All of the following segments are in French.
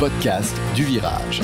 podcast du virage.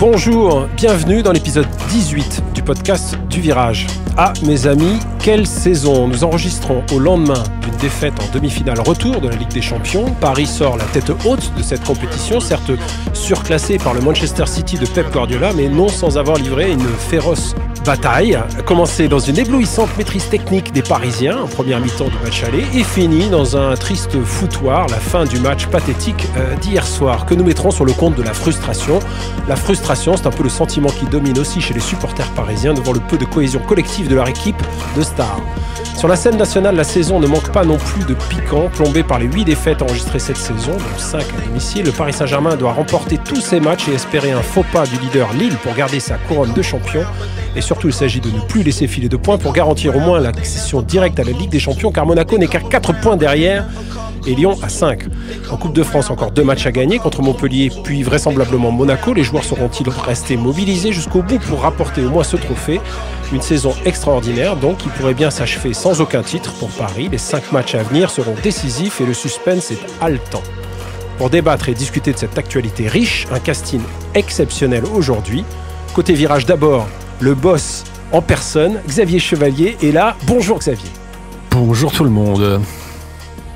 Bonjour, bienvenue dans l'épisode 18 du podcast du virage. Ah mes amis, quelle saison Nous enregistrons au lendemain d'une défaite en demi-finale retour de la Ligue des Champions. Paris sort la tête haute de cette compétition, certes surclassée par le Manchester City de Pep Guardiola, mais non sans avoir livré une féroce Bataille, commencée dans une éblouissante maîtrise technique des Parisiens en première mi-temps du match aller et finie dans un triste foutoir, la fin du match pathétique euh, d'hier soir, que nous mettrons sur le compte de la frustration. La frustration, c'est un peu le sentiment qui domine aussi chez les supporters parisiens devant le peu de cohésion collective de leur équipe de stars. Sur la scène nationale, la saison ne manque pas non plus de piquant. Plombé par les 8 défaites enregistrées cette saison, dont 5 à domicile, le Paris Saint-Germain doit remporter tous ses matchs et espérer un faux pas du leader Lille pour garder sa couronne de champion. Et Surtout, il s'agit de ne plus laisser filer de points pour garantir au moins l'accession directe à la Ligue des Champions, car Monaco n'est qu'à 4 points derrière et Lyon à 5. En Coupe de France, encore deux matchs à gagner contre Montpellier, puis vraisemblablement Monaco. Les joueurs seront-ils restés mobilisés jusqu'au bout pour rapporter au moins ce trophée Une saison extraordinaire, donc, qui pourrait bien s'achever sans aucun titre pour Paris. Les cinq matchs à venir seront décisifs et le suspense est haletant. Pour débattre et discuter de cette actualité riche, un casting exceptionnel aujourd'hui. Côté virage d'abord, le boss en personne, Xavier Chevalier, est là. Bonjour Xavier. Bonjour tout le monde.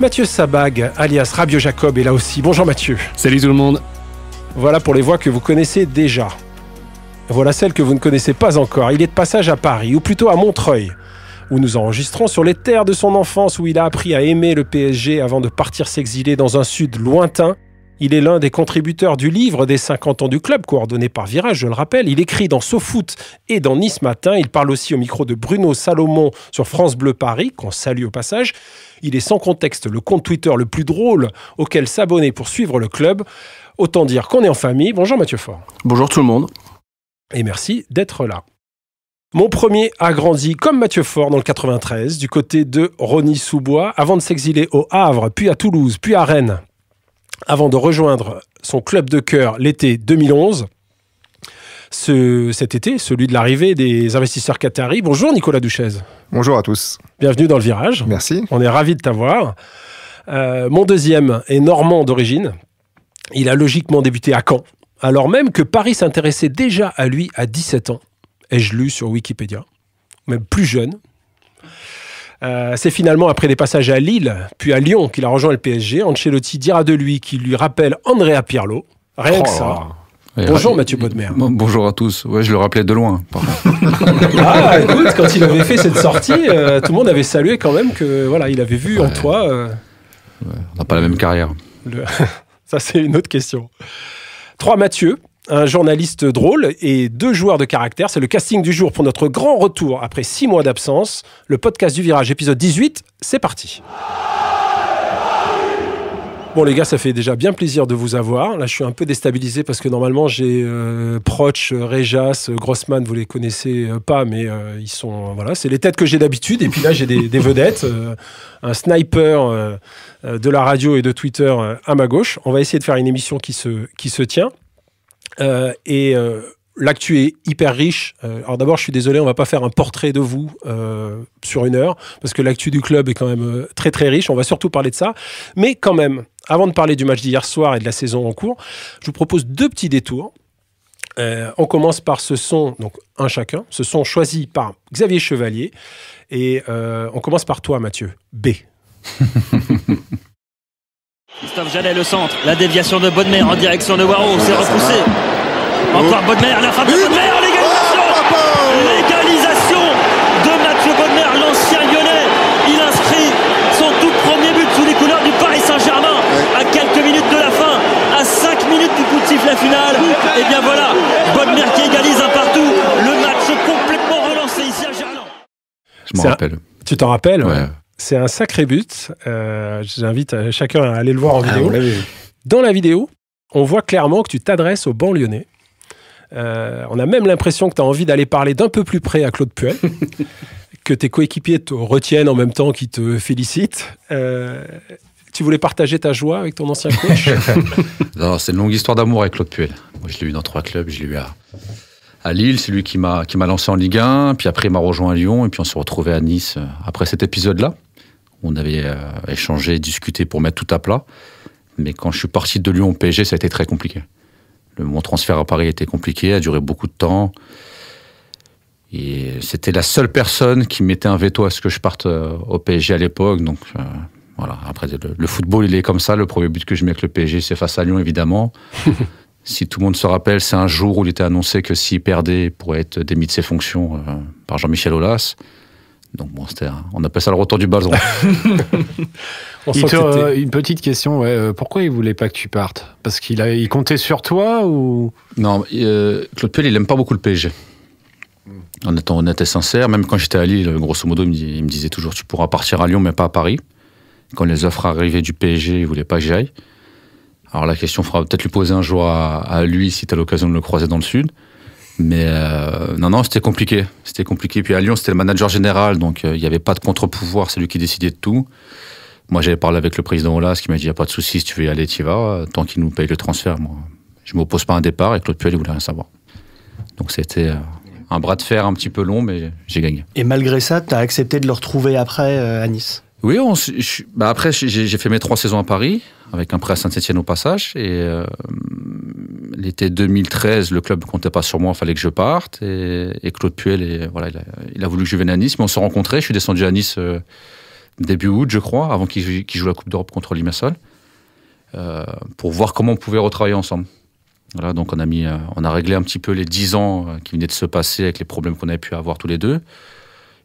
Mathieu Sabag, alias Rabio Jacob, est là aussi. Bonjour Mathieu. Salut tout le monde. Voilà pour les voix que vous connaissez déjà. Voilà celles que vous ne connaissez pas encore. Il est de passage à Paris, ou plutôt à Montreuil, où nous enregistrons sur les terres de son enfance où il a appris à aimer le PSG avant de partir s'exiler dans un sud lointain il est l'un des contributeurs du livre des 50 ans du club, coordonné par Virage, je le rappelle. Il écrit dans SoFoot et dans Nice Matin. Il parle aussi au micro de Bruno Salomon sur France Bleu Paris, qu'on salue au passage. Il est sans contexte le compte Twitter le plus drôle auquel s'abonner pour suivre le club. Autant dire qu'on est en famille. Bonjour Mathieu Faure. Bonjour tout le monde. Et merci d'être là. Mon premier a grandi comme Mathieu Faure dans le 93, du côté de Rony Soubois, avant de s'exiler au Havre, puis à Toulouse, puis à Rennes, avant de rejoindre son club de cœur l'été 2011. Ce, cet été, celui de l'arrivée des investisseurs qataris. Bonjour Nicolas Duchesne. Bonjour à tous. Bienvenue dans le virage. Merci. On est ravi de t'avoir. Euh, mon deuxième est normand d'origine. Il a logiquement débuté à Caen, alors même que Paris s'intéressait déjà à lui à 17 ans. Ai-je lu sur Wikipédia Même plus jeune, euh, c'est finalement après des passages à Lille, puis à Lyon, qu'il a rejoint le PSG. Ancelotti dira de lui qu'il lui rappelle Andrea Pirlo. Rien que oh ça. Bonjour Mathieu Baudemer. Bonjour à tous. Ouais, je le rappelais de loin. ah, quand il avait fait cette sortie, euh, tout le monde avait salué quand même que voilà, il avait vu en toi. Euh, on n'a pas la même carrière. ça, c'est une autre question. Trois Mathieu, un journaliste drôle et deux joueurs de caractère. C'est le casting du jour pour notre grand retour après six mois d'absence. Le podcast du Virage, épisode 18, c'est parti. Bon les gars, ça fait déjà bien plaisir de vous avoir. Là, je suis un peu déstabilisé parce que normalement j'ai euh, Proch, Rejas, Grossman, vous les connaissez euh, pas, mais euh, ils sont voilà, c'est les têtes que j'ai d'habitude. Et puis là, j'ai des, vedettes, un sniper de la radio et de Twitter à ma gauche. On va essayer de faire une émission qui se qui se tient. Euh, et euh, L'actu est hyper riche. Euh, alors d'abord, je suis désolé, on va pas faire un portrait de vous sur une heure, parce que l'actu du club est quand même très très riche. On va surtout parler de ça. Mais quand même, avant de parler du match d'hier soir et de la saison en cours, je vous propose deux petits détours. on commence par ce son, donc un chacun, ce son choisi par Xavier Chevalier. Et on commence par toi, Mathieu. B. Christophe Jallet, le centre. La déviation de Bodmer en direction de Waro. C'est repoussé. Encore oh. Bodmer, la frappe de Bodmer, l'égalisation oh, L'égalisation de Mathieu Bodmer, l'ancien lyonnais. Il inscrit son tout premier but sous les couleurs du Paris Saint-Germain à quelques minutes de la fin, à 5 minutes du coup de sifflet final. Et eh bien voilà, Bodmer qui égalise un partout. Le match complètement relancé ici à Gerland. Je m'en rappelle. Tu t'en rappelles ouais. C'est un sacré but. Euh, J'invite euh, chacun à aller le voir en ah, vidéo. Dans la vidéo, on voit clairement que tu t'adresses au banc lyonnais. Euh, on a même l'impression que tu as envie d'aller parler d'un peu plus près à Claude Puel, que tes coéquipiers te retiennent en même temps qu'ils te félicitent. tu voulais partager ta joie avec ton ancien coach Non, c'est une longue histoire d'amour avec Claude Puel. je l'ai eu dans trois clubs. Je l'ai eu à, à Lille, c'est lui qui m'a lancé en Ligue 1, puis après il m'a rejoint à Lyon, et puis on s'est retrouvé à Nice après cet épisode-là. On avait euh, échangé, discuté pour mettre tout à plat. Mais quand je suis parti de Lyon au PSG, ça a été très compliqué. Le, mon transfert à Paris était compliqué, a duré beaucoup de temps. Et c'était la seule personne qui mettait un veto à ce que je parte euh, au PSG à l'époque. Donc euh, voilà, après le, football, il est comme ça. Le premier but que je mets avec le PSG, c'est face à Lyon, évidemment. si tout le monde se rappelle, c'est un jour où il était annoncé que s'il perdait, il pourrait être démis de ses fonctions par Jean-Michel Aulas. Donc on appelle ça le retour du ballon. une petite question, euh, pourquoi il voulait pas que tu partes Parce qu'il a, il comptait sur toi ou Non, euh, Claude Puel, il aime pas beaucoup le PSG. Hmm. En étant honnête et sincère, même quand j'étais à Lille, grosso modo, il me, disait toujours tu pourras partir à Lyon, mais pas à Paris. Quand les offres arrivaient du PSG, il voulait pas que j'aille. Alors la question fera peut-être lui poser un jour à lui si tu as l'occasion de le croiser dans le sud. Mais euh, non, non, c'était compliqué. C'était compliqué. Puis à Lyon, c'était le manager général, donc euh, il n'y avait pas de contre-pouvoir, c'est lui qui décidait de tout. Moi, j'avais parlé avec le président Olas qui m'a dit il n'y a pas de souci, si tu veux y aller, tu y vas, tant qu'il nous paye le transfert. Moi, je ne m'oppose pas à un départ et Claude Puel, il voulait rien savoir. Donc c'était euh, un bras de fer un petit peu long, mais j'ai gagné. Et malgré ça, tu as accepté de le retrouver après à Nice oui, on, bah, après j'ai fait mes trois saisons à Paris, avec un prêt à Saint-Etienne au passage, et, l'été 2013, le club ne comptait pas sur moi, il fallait que je parte. Et, Claude Puel, et, voilà, il, a, voulu que je vienne à Nice. Mais on s'est rencontrés. Je suis descendu à Nice euh, début août, je crois, avant qu'il joue la Coupe d'Europe contre Limassol, euh, pour voir comment on pouvait retravailler ensemble. Voilà, donc on a, mis, euh, on a réglé un petit peu les 10 ans qui venaient de se passer avec les problèmes qu'on avait pu avoir tous les deux.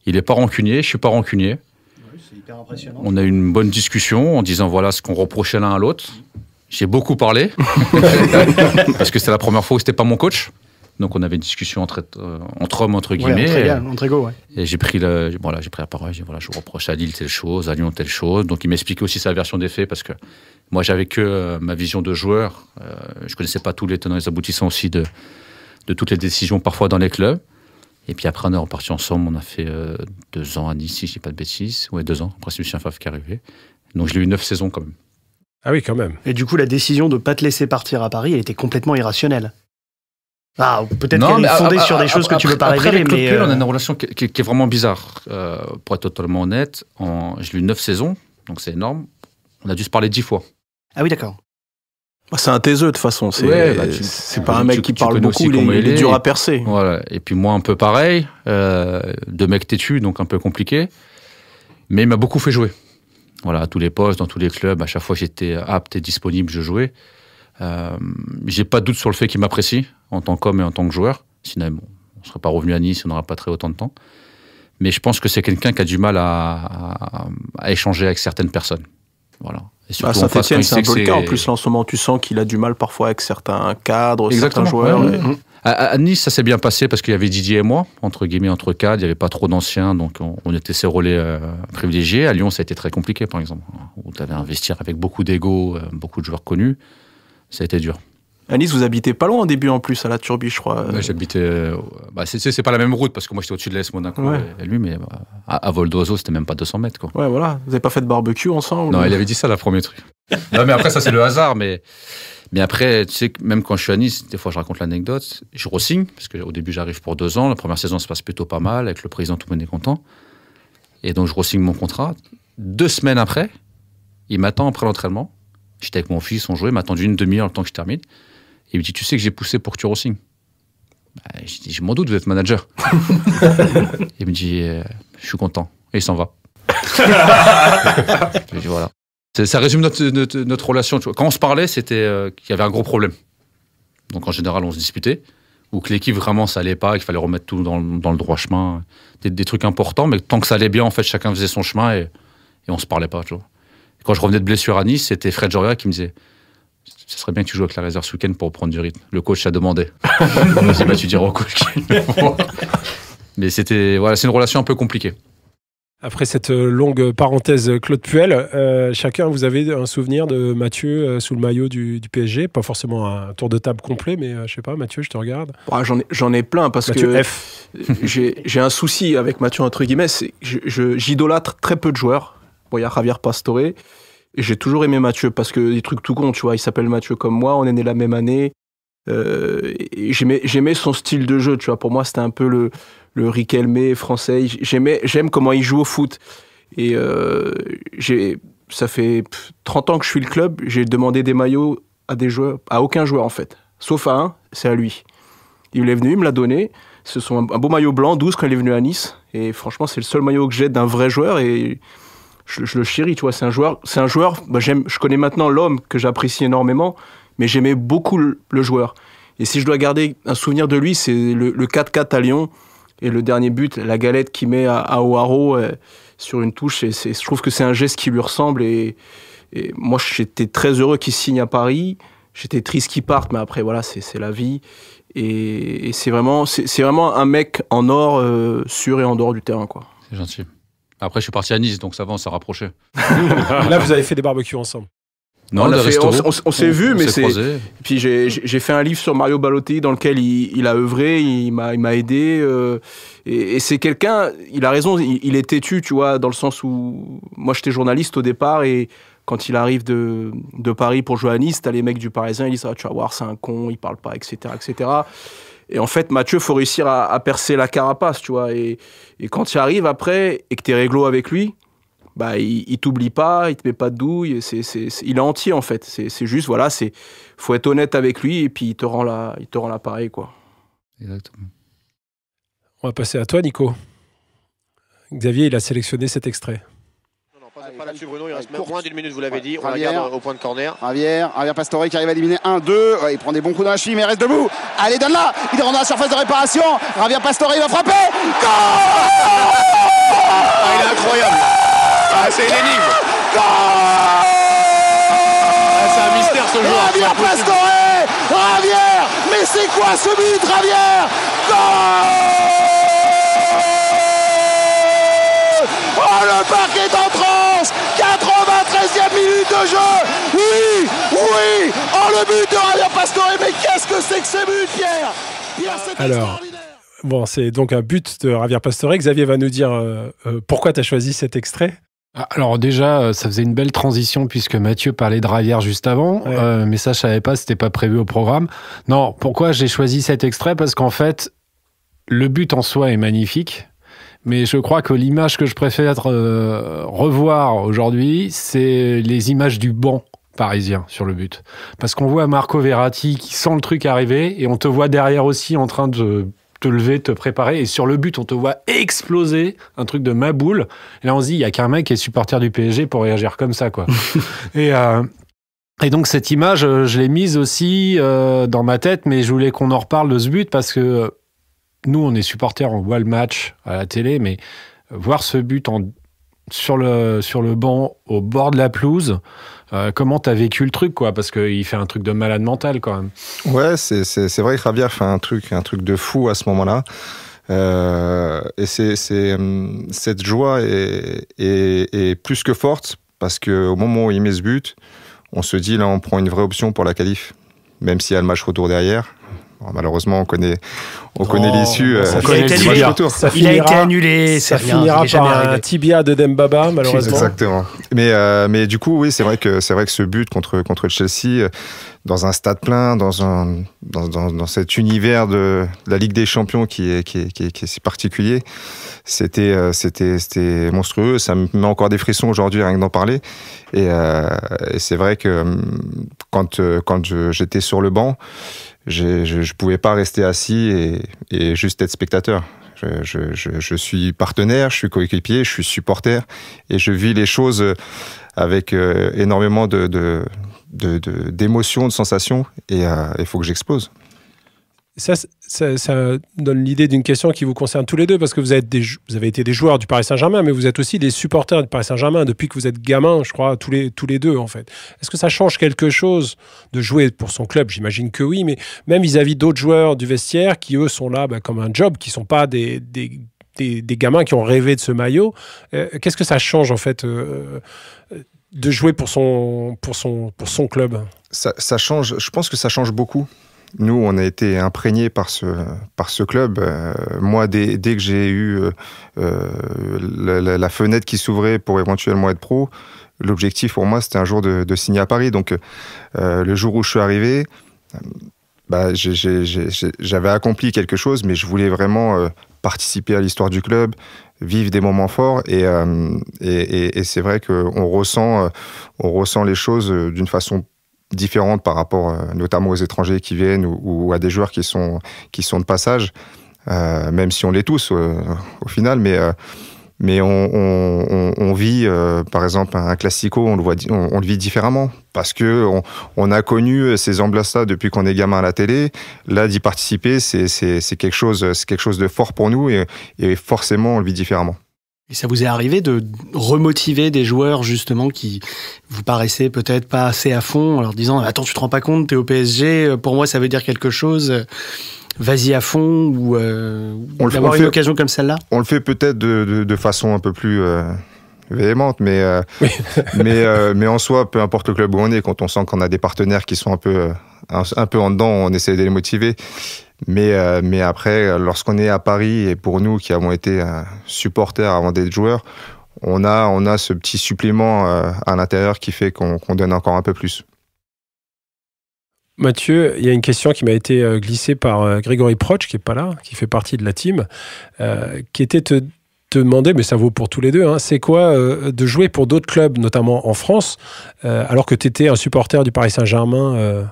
Il n'est pas rancunier, je ne suis pas rancunier. On a eu une bonne discussion en disant voilà ce qu'on reprochait l'un à l'autre. J'ai beaucoup parlé, parce que c'était la première fois où c'était pas mon coach. Donc on avait une discussion entre, euh, entre hommes, entre guillemets. entre, égaux, ouais. Et j'ai pris, voilà, j'ai pris la parole, j'ai voilà, je reproche à Lille telle chose, à Lyon telle chose. Donc il m'expliquait aussi sa version des faits, parce que moi j'avais que euh, ma vision de joueur. Je euh, je connaissais pas tous les tenants et les aboutissants aussi de, de toutes les décisions parfois dans les clubs. Et puis après on est reparti ensemble, on a fait deux ans à Nice, si je dis pas de bêtises. Ouais, deux ans, après c'est Lucien Favre qui est arrivé. Donc je l'ai eu neuf saisons quand même. Ah oui, quand même. Et du coup, la décision de ne pas te laisser partir à Paris, elle était complètement irrationnelle. Ah, peut-être qu'elle est fondée sur des choses que tu veux pas après, mais on a euh, une relation qui, est vraiment bizarre. Euh, pour être totalement honnête, en, j'ai lu 9 saisons, donc c'est énorme. On a dû se parler 10 fois. Ah oui, d'accord. Bah, c'est un taiseux de toute façon. C'est bah, pas un mec qui parle beaucoup, il, il, est, dur à percer. Voilà. Et puis moi, un peu pareil. Euh, deux mecs têtus, donc un peu compliqué. Mais il m'a beaucoup fait jouer. Voilà, à tous les postes, dans tous les clubs, à chaque fois j'étais apte et disponible, je jouais. Euh, j'ai pas de doute sur le fait qu'il m'apprécie en tant qu'homme et en tant que joueur. Sinon, on on serait pas revenu à Nice, on n'aura pas très autant de temps. Mais je pense que c'est quelqu'un qui a du mal à, échanger avec certaines personnes. Voilà. ça surtout, bah, c'est un peu le cas. En plus, en ce moment, tu sens qu'il a du mal parfois avec certains cadres, certains joueurs. Mm, mm. À, Nice, ça s'est bien passé parce qu'il y avait Didier et moi, entre guillemets, entre cadres. Il n'y avait pas trop d'anciens, donc on, était ses relais euh, privilégiés. À Lyon, ça a été très compliqué, par exemple, où tu avais investir avec beaucoup d'ego, euh, beaucoup de joueurs connus. Ça a été dur. À Nice, vous habitez pas loin au début en plus, à la Turbie, je crois. J'habitais. Euh, bah, c'est pas la même route parce que moi j'étais au-dessus de l'Est Monaco et lui, mais à, vol d'oiseau, c'était même pas 200 mètres. Quoi. Ouais, voilà. Vous n'avez pas fait de barbecue ensemble Non, il avait dit ça, la premier truc. non, mais après, ça c'est le hasard, mais mais après, tu sais, même quand je suis à Nice, des fois je raconte l'anecdote, je re-signe, parce qu'au début j'arrive pour deux ans, la première saison se passe plutôt pas mal, avec le président tout le monde est content. Et donc je re-signe mon contrat. Deux semaines après, il m'attend après l'entraînement. J'étais avec mon fils, on jouait, il m'a attendu une demi-heure le temps que je termine. Et il me dit Tu sais que j'ai poussé pour que tu re-signes bah, Je dis Je m'en doute, vous êtes manager. il me dit euh, Je suis content. Et il s'en va. je dis Voilà. Ça résume notre, notre, relation. Quand on se parlait, c'était euh, qu'il y avait un gros problème. Donc en général, on se disputait. Ou que l'équipe, vraiment, ça allait pas, qu'il fallait remettre tout dans, le droit chemin. Des, trucs importants, mais tant que ça allait bien, en fait, chacun faisait son chemin et, et on se parlait pas. quand je revenais de blessure à Nice, c'était Fred Joria qui me disait ce serait bien que tu joues avec la réserve ce week-end pour prendre du rythme. Le coach a demandé. « bah, tu diras au coach. Mais c'était, voilà, c'est une relation un peu compliquée. Après cette euh, longue parenthèse Claude Puel, euh, chacun, vous avez un souvenir de Mathieu euh, sous le maillot du, PSG Pas forcément un tour de table complet, mais je sais pas, Mathieu, je te regarde. Bah, j'en ai, ai, plein parce que j'ai un souci avec Mathieu, entre guillemets, j'idolâtre très peu de joueurs. Bon, il y a Javier Pastore, et j'ai toujours aimé Mathieu parce que des trucs tout con, tu vois, il s'appelle Mathieu comme moi, on est né la même année. J'aimais son style de jeu, tu vois, pour moi c'était un peu le le Riquelme français. J'aimais, j'aime comment il joue au foot. Et euh, j'ai, ça fait 30 ans que je suis le club, j'ai demandé des maillots à des joueurs, à aucun joueur en fait, sauf à un, c'est à lui. Il est venu, il me l'a donné. Ce sont un beau maillot blanc, 12 quand il est venu à Nice. Et franchement, c'est le seul maillot que j'ai d'un vrai joueur et je, le chéris, tu vois. C'est un joueur, c'est un joueur. Bah, je connais maintenant l'homme que j'apprécie énormément, mais j'aimais beaucoup le, joueur. Et si je dois garder un souvenir de lui, c'est le 4-4 à Lyon et le dernier but, la galette qu'il met à, à euh, sur une touche, et je trouve que c'est un geste qui lui ressemble. Et, moi, j'étais très heureux qu'il signe à Paris. J'étais triste qu'il parte, mais après, voilà, c'est la vie. Et, c'est vraiment, c'est vraiment un mec en or, euh, sur et en dehors du terrain, quoi. C'est gentil. Après, je suis parti à Nice, donc ça va, on s'est rapproché. Là, vous avez fait des barbecues ensemble. Non, on, s'est vu, mais c'est. Puis j'ai fait un livre sur Mario Balotelli dans lequel il, a œuvré, il m'a aidé. Euh, et, c'est quelqu'un, il a raison, il, est têtu, tu vois, dans le sens où moi j'étais journaliste au départ et quand il arrive de, Paris pour jouer à t'as les mecs du Parisien, ils disent ah, tu vas voir, c'est un con, il parle pas, etc., etc. Et en fait, Mathieu, faut réussir à, percer la carapace, tu vois. Et, quand tu arrives après et que t'es réglo avec lui, bah, il, t'oublie pas, il te met pas de douille, c'est, il est entier en fait. C'est juste, voilà, c'est faut être honnête avec lui et puis il te rend la, il te rend l'appareil quoi. Exactement. On va passer à toi, Nico. Xavier, il a sélectionné cet extrait. Non, pas, là-dessus, Bruno. Il reste moins d'une minute, vous l'avez dit. On Ravière, au point de corner. Javier, Javier Pastore qui arrive à éliminer 1-2. il prend des bons coups dans la chimie, mais il reste debout. Allez, donne-la. Il rentre dans la surface de réparation. Javier Pastore, il va frapper. Ah, il est incroyable. Ah, c'est une ah, c'est un mystère ce joueur. Javier Pastore Ravière Mais c'est quoi ce but, Ravière Oh, le parc est en transe 93e minute de jeu Oui Oui Oh, le but de Ravier Pastore Mais qu'est-ce que c'est que ce but, Pierre Alors... Bon, c'est donc un but de Ravier Pastore. Xavier va nous dire euh, euh, pourquoi tu as choisi cet extrait. Ah, alors déjà, euh, ça faisait une belle transition puisque Mathieu parlait de Ravière juste avant, euh, mais ça je savais pas, c'était pas prévu au programme. Non, pourquoi j'ai choisi cet extrait Parce qu'en fait, le but en soi est magnifique, mais je crois que l'image que je préfère euh, revoir aujourd'hui, c'est les images du banc parisien sur le but. Parce qu'on voit Marco Verratti qui sent le truc arriver et on te voit derrière aussi en train de te lever, te préparer. Et sur le but, on te voit exploser un truc de maboule. Et là, on se dit, il n'y a qu'un mec qui est supporter du PSG pour réagir comme ça, quoi. Euh, et, donc, cette image, euh, je l'ai mise aussi euh, dans ma tête, mais je voulais qu'on en reparle de ce but parce que nous, on est supporters, en wall match à la télé, mais voir ce but sur, le, sur le banc, au bord de la pelouse, euh, comment t'as vécu le truc, quoi Parce qu'il fait un truc de malade mental, quand même. Ouais, c'est vrai que Javier fait un truc, un truc de fou à ce moment-là. Euh, et c'est hum, cette joie est, plus que forte parce que au moment où il met ce but, on se dit là, on prend une vraie option pour la qualif. Même s'il y a le match retour derrière, malheureusement, on connaît, on connaît l'issue. Euh, il a été annulé. Ça, finira par un euh, tibia de Dembaba, malheureusement. Exactement. Euh, mais, du coup, oui, c'est vrai que c'est vrai que ce but contre contre Chelsea, dans un stade plein, dans dans, cet univers de, la Ligue des Champions qui est si particulier, c'était c'était monstrueux. Ça me met encore des frissons aujourd'hui rien que d'en parler. Et, c'est vrai que quand quand j'étais sur le banc je, pouvais pas rester assis et, juste être spectateur. Je, suis partenaire, je suis coéquipier, je suis supporter et je vis les choses avec euh, énormément d'émotions, de, de, sensations et euh, il faut que j'explose. Ça, donne l'idée d'une question qui vous concerne tous les deux, parce que vous, êtes avez été des joueurs du Paris Saint-Germain, mais vous êtes aussi des supporters du Paris Saint-Germain depuis que vous êtes gamin, je crois, tous les, tous les deux, en fait. Est-ce que ça change quelque chose de jouer pour son club J'imagine que oui, mais même vis-à-vis d'autres joueurs du vestiaire qui, eux, sont là bah, comme un job, qui ne sont pas des, gamins qui ont rêvé de ce maillot. Euh, qu'est-ce que ça change, en fait euh, euh, de jouer pour son, pour pour son club ça change, je pense que ça change beaucoup nous, on a été imprégnés par ce, par ce club. Euh, moi, dès, dès que j'ai eu euh, euh, la, fenêtre qui s'ouvrait pour éventuellement être pro, l'objectif pour moi, c'était un jour de, signer à Paris. Donc, le jour où je suis arrivé, bah, j'avais accompli quelque chose, mais je voulais vraiment participer à l'histoire du club, vivre des moments forts et, et, c'est vrai qu'on ressent, on ressent les choses d'une façon différente par rapport euh, notamment aux étrangers qui viennent ou, à des joueurs qui sont, qui sont de passage, euh, même si on l'est tous euh, au final, mais, mais on, vit, par exemple, un classico, on le, voit, on, le vit différemment, parce que on, a connu ces emblasses-là depuis qu'on est gamin à la télé. Là, d'y participer, c'est quelque, chose, quelque chose de fort pour nous, et, et forcément, on le vit différemment. Et ça vous est arrivé de remotiver des joueurs justement qui vous paraissaient peut-être pas assez à fond en leur disant attends tu te rends pas compte t'es au PSG euh, pour moi ça veut dire quelque chose euh, vas-y à fond ou euh, d'avoir une occasion comme celle-là On le fait peut-être de, façon un peu plus véhémente mais mais mais en soi peu importe le club où on est quand on sent qu'on a des partenaires qui sont un peu un peu en dedans on essaie de les motiver euh, mais, après, lorsqu'on est à Paris, et pour nous qui avons été euh, supporters avant d'être joueurs, on a, on a ce petit supplément euh, à l'intérieur qui fait qu'on donne encore un peu plus. Mathieu, il y a une question qui m'a été glissée par Grégory Proch, qui n'est pas là, qui fait partie de la team, qui était te, te demander, mais ça vaut pour tous les deux, hein, c'est quoi de jouer pour d'autres clubs, notamment en France, alors que tu étais un supporter du Paris Saint-Germain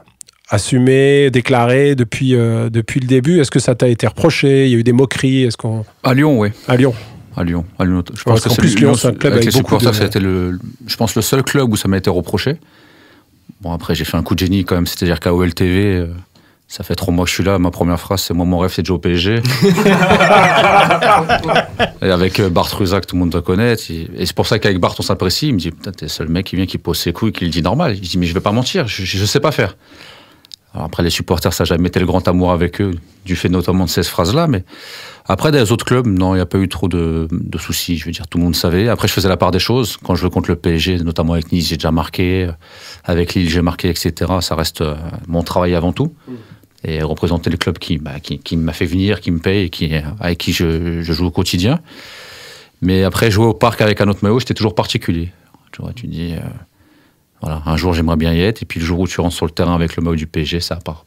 assumé, déclaré depuis, euh, depuis le début Est-ce que ça t'a été reproché Il y a eu des moqueries Est-ce qu'on à Lyon, oui. À Lyon. À Lyon. À Lyon. Je pense que c'est c'était le, je pense le seul club où ça m'a été reproché. Bon après j'ai fait un coup de génie quand même, c'est-à-dire qu'à OLTV. Euh, ça fait trois mois que je suis là. Ma première phrase, c'est moi, mon rêve, c'est de jouer au PSG. et avec euh, Bart Ruzac, tout le monde doit connaître. Et c'est pour ça qu'avec Bart, on s'apprécie. Il me dit, putain, t'es le seul mec qui vient, qui pose ses couilles, qui le dit normal. Il dit mais je vais pas mentir, je, je sais pas faire après, les supporters, ça n'a jamais été le grand amour avec eux, du fait notamment de ces phrases-là. Mais après, des autres clubs, non, il n'y a pas eu trop de, soucis. Je veux dire, tout le monde savait. Après, je faisais la part des choses. Quand je veux contre le PSG, notamment avec Nice, j'ai déjà marqué. Avec Lille, j'ai marqué, etc. Ça reste euh, mon travail avant tout. Et représenter le club qui, bah, m'a fait venir, qui me paye et qui, avec qui je, joue au quotidien. Mais après, jouer au parc avec un autre maillot, j'étais toujours particulier. Tu vois, tu dis. Euh, un jour j'aimerais bien y être, et puis le jour où tu rentres sur le terrain avec le maillot du PSG, ça part.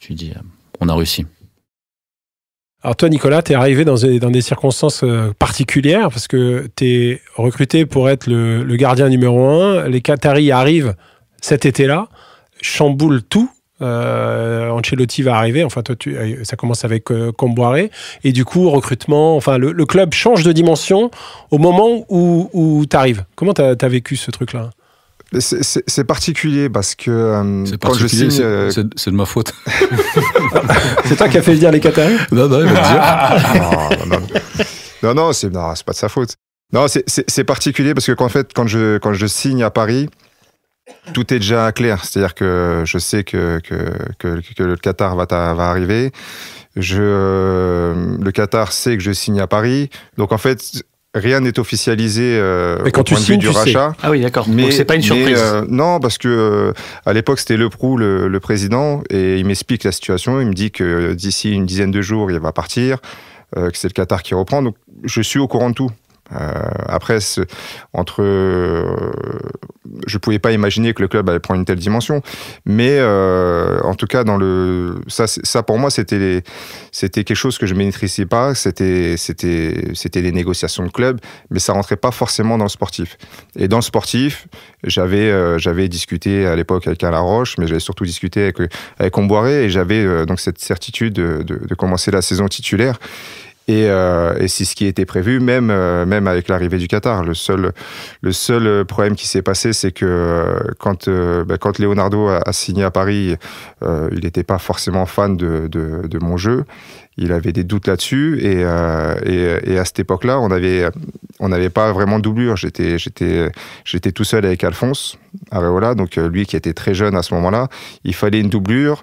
Tu dis, euh, on a réussi. Alors toi, Nicolas, tu es arrivé dans des, circonstances euh, particulières parce que tu es recruté pour être le, gardien numéro un. Les Qataris arrivent cet été-là, chamboulent tout. Euh, Ancelotti va arriver, enfin toi, ça commence avec Comboiré. Et du coup, recrutement, enfin le, club change de dimension au moment où, tu arrives. Comment tu as vécu ce truc-là c'est particulier parce que euh, quand je signe, euh, c'est de ma faute. c'est toi qui as fait venir les Qataris Non, non, il va dire. Ah, ah, ah. non, non, c'est pas de sa faute. Non, c'est particulier parce que en fait, quand je, quand je signe à Paris, tout est déjà clair. C'est-à-dire que je sais que, le Qatar va, va arriver. Je, le Qatar sait que je signe à Paris. Donc en fait, Rien n'est officialisé euh, quand au tu point du rachat. Ah oui, d'accord. Mais c'est pas une surprise. Euh, non, parce que euh, à l'époque c'était le Prou, le, le, président, et il m'explique la situation. Il me dit que euh, d'ici une dizaine de jours, il va partir, que c'est le Qatar qui reprend. Donc je suis au courant de tout. Euh, après, entre, euh, je pouvais pas imaginer que le club allait prendre une telle dimension, mais euh, en tout cas dans le, ça, ça pour moi c'était c'était quelque chose que je maîtrisais pas, c'était c'était c'était des négociations de club, mais ça rentrait pas forcément dans le sportif. Et dans le sportif, j'avais j'avais discuté à l'époque avec Alain Roche, mais j'avais surtout discuté avec avec Comboiré et j'avais donc cette certitude de commencer la saison titulaire. Et, euh, et c'est ce qui était prévu, même, euh, même avec l'arrivée du Qatar. Le seul, le seul problème qui s'est passé, c'est que euh, quand, ben, quand Leonardo a, signé à Paris, il n'était pas forcément fan de, de, de, mon jeu. Il avait des doutes là-dessus. Et, et, et, à cette époque-là, on n'avait on avait pas vraiment de doublure. J'étais, j'étais, j'étais tout seul avec Alphonse Areola, donc lui qui était très jeune à ce moment-là. Il fallait une doublure.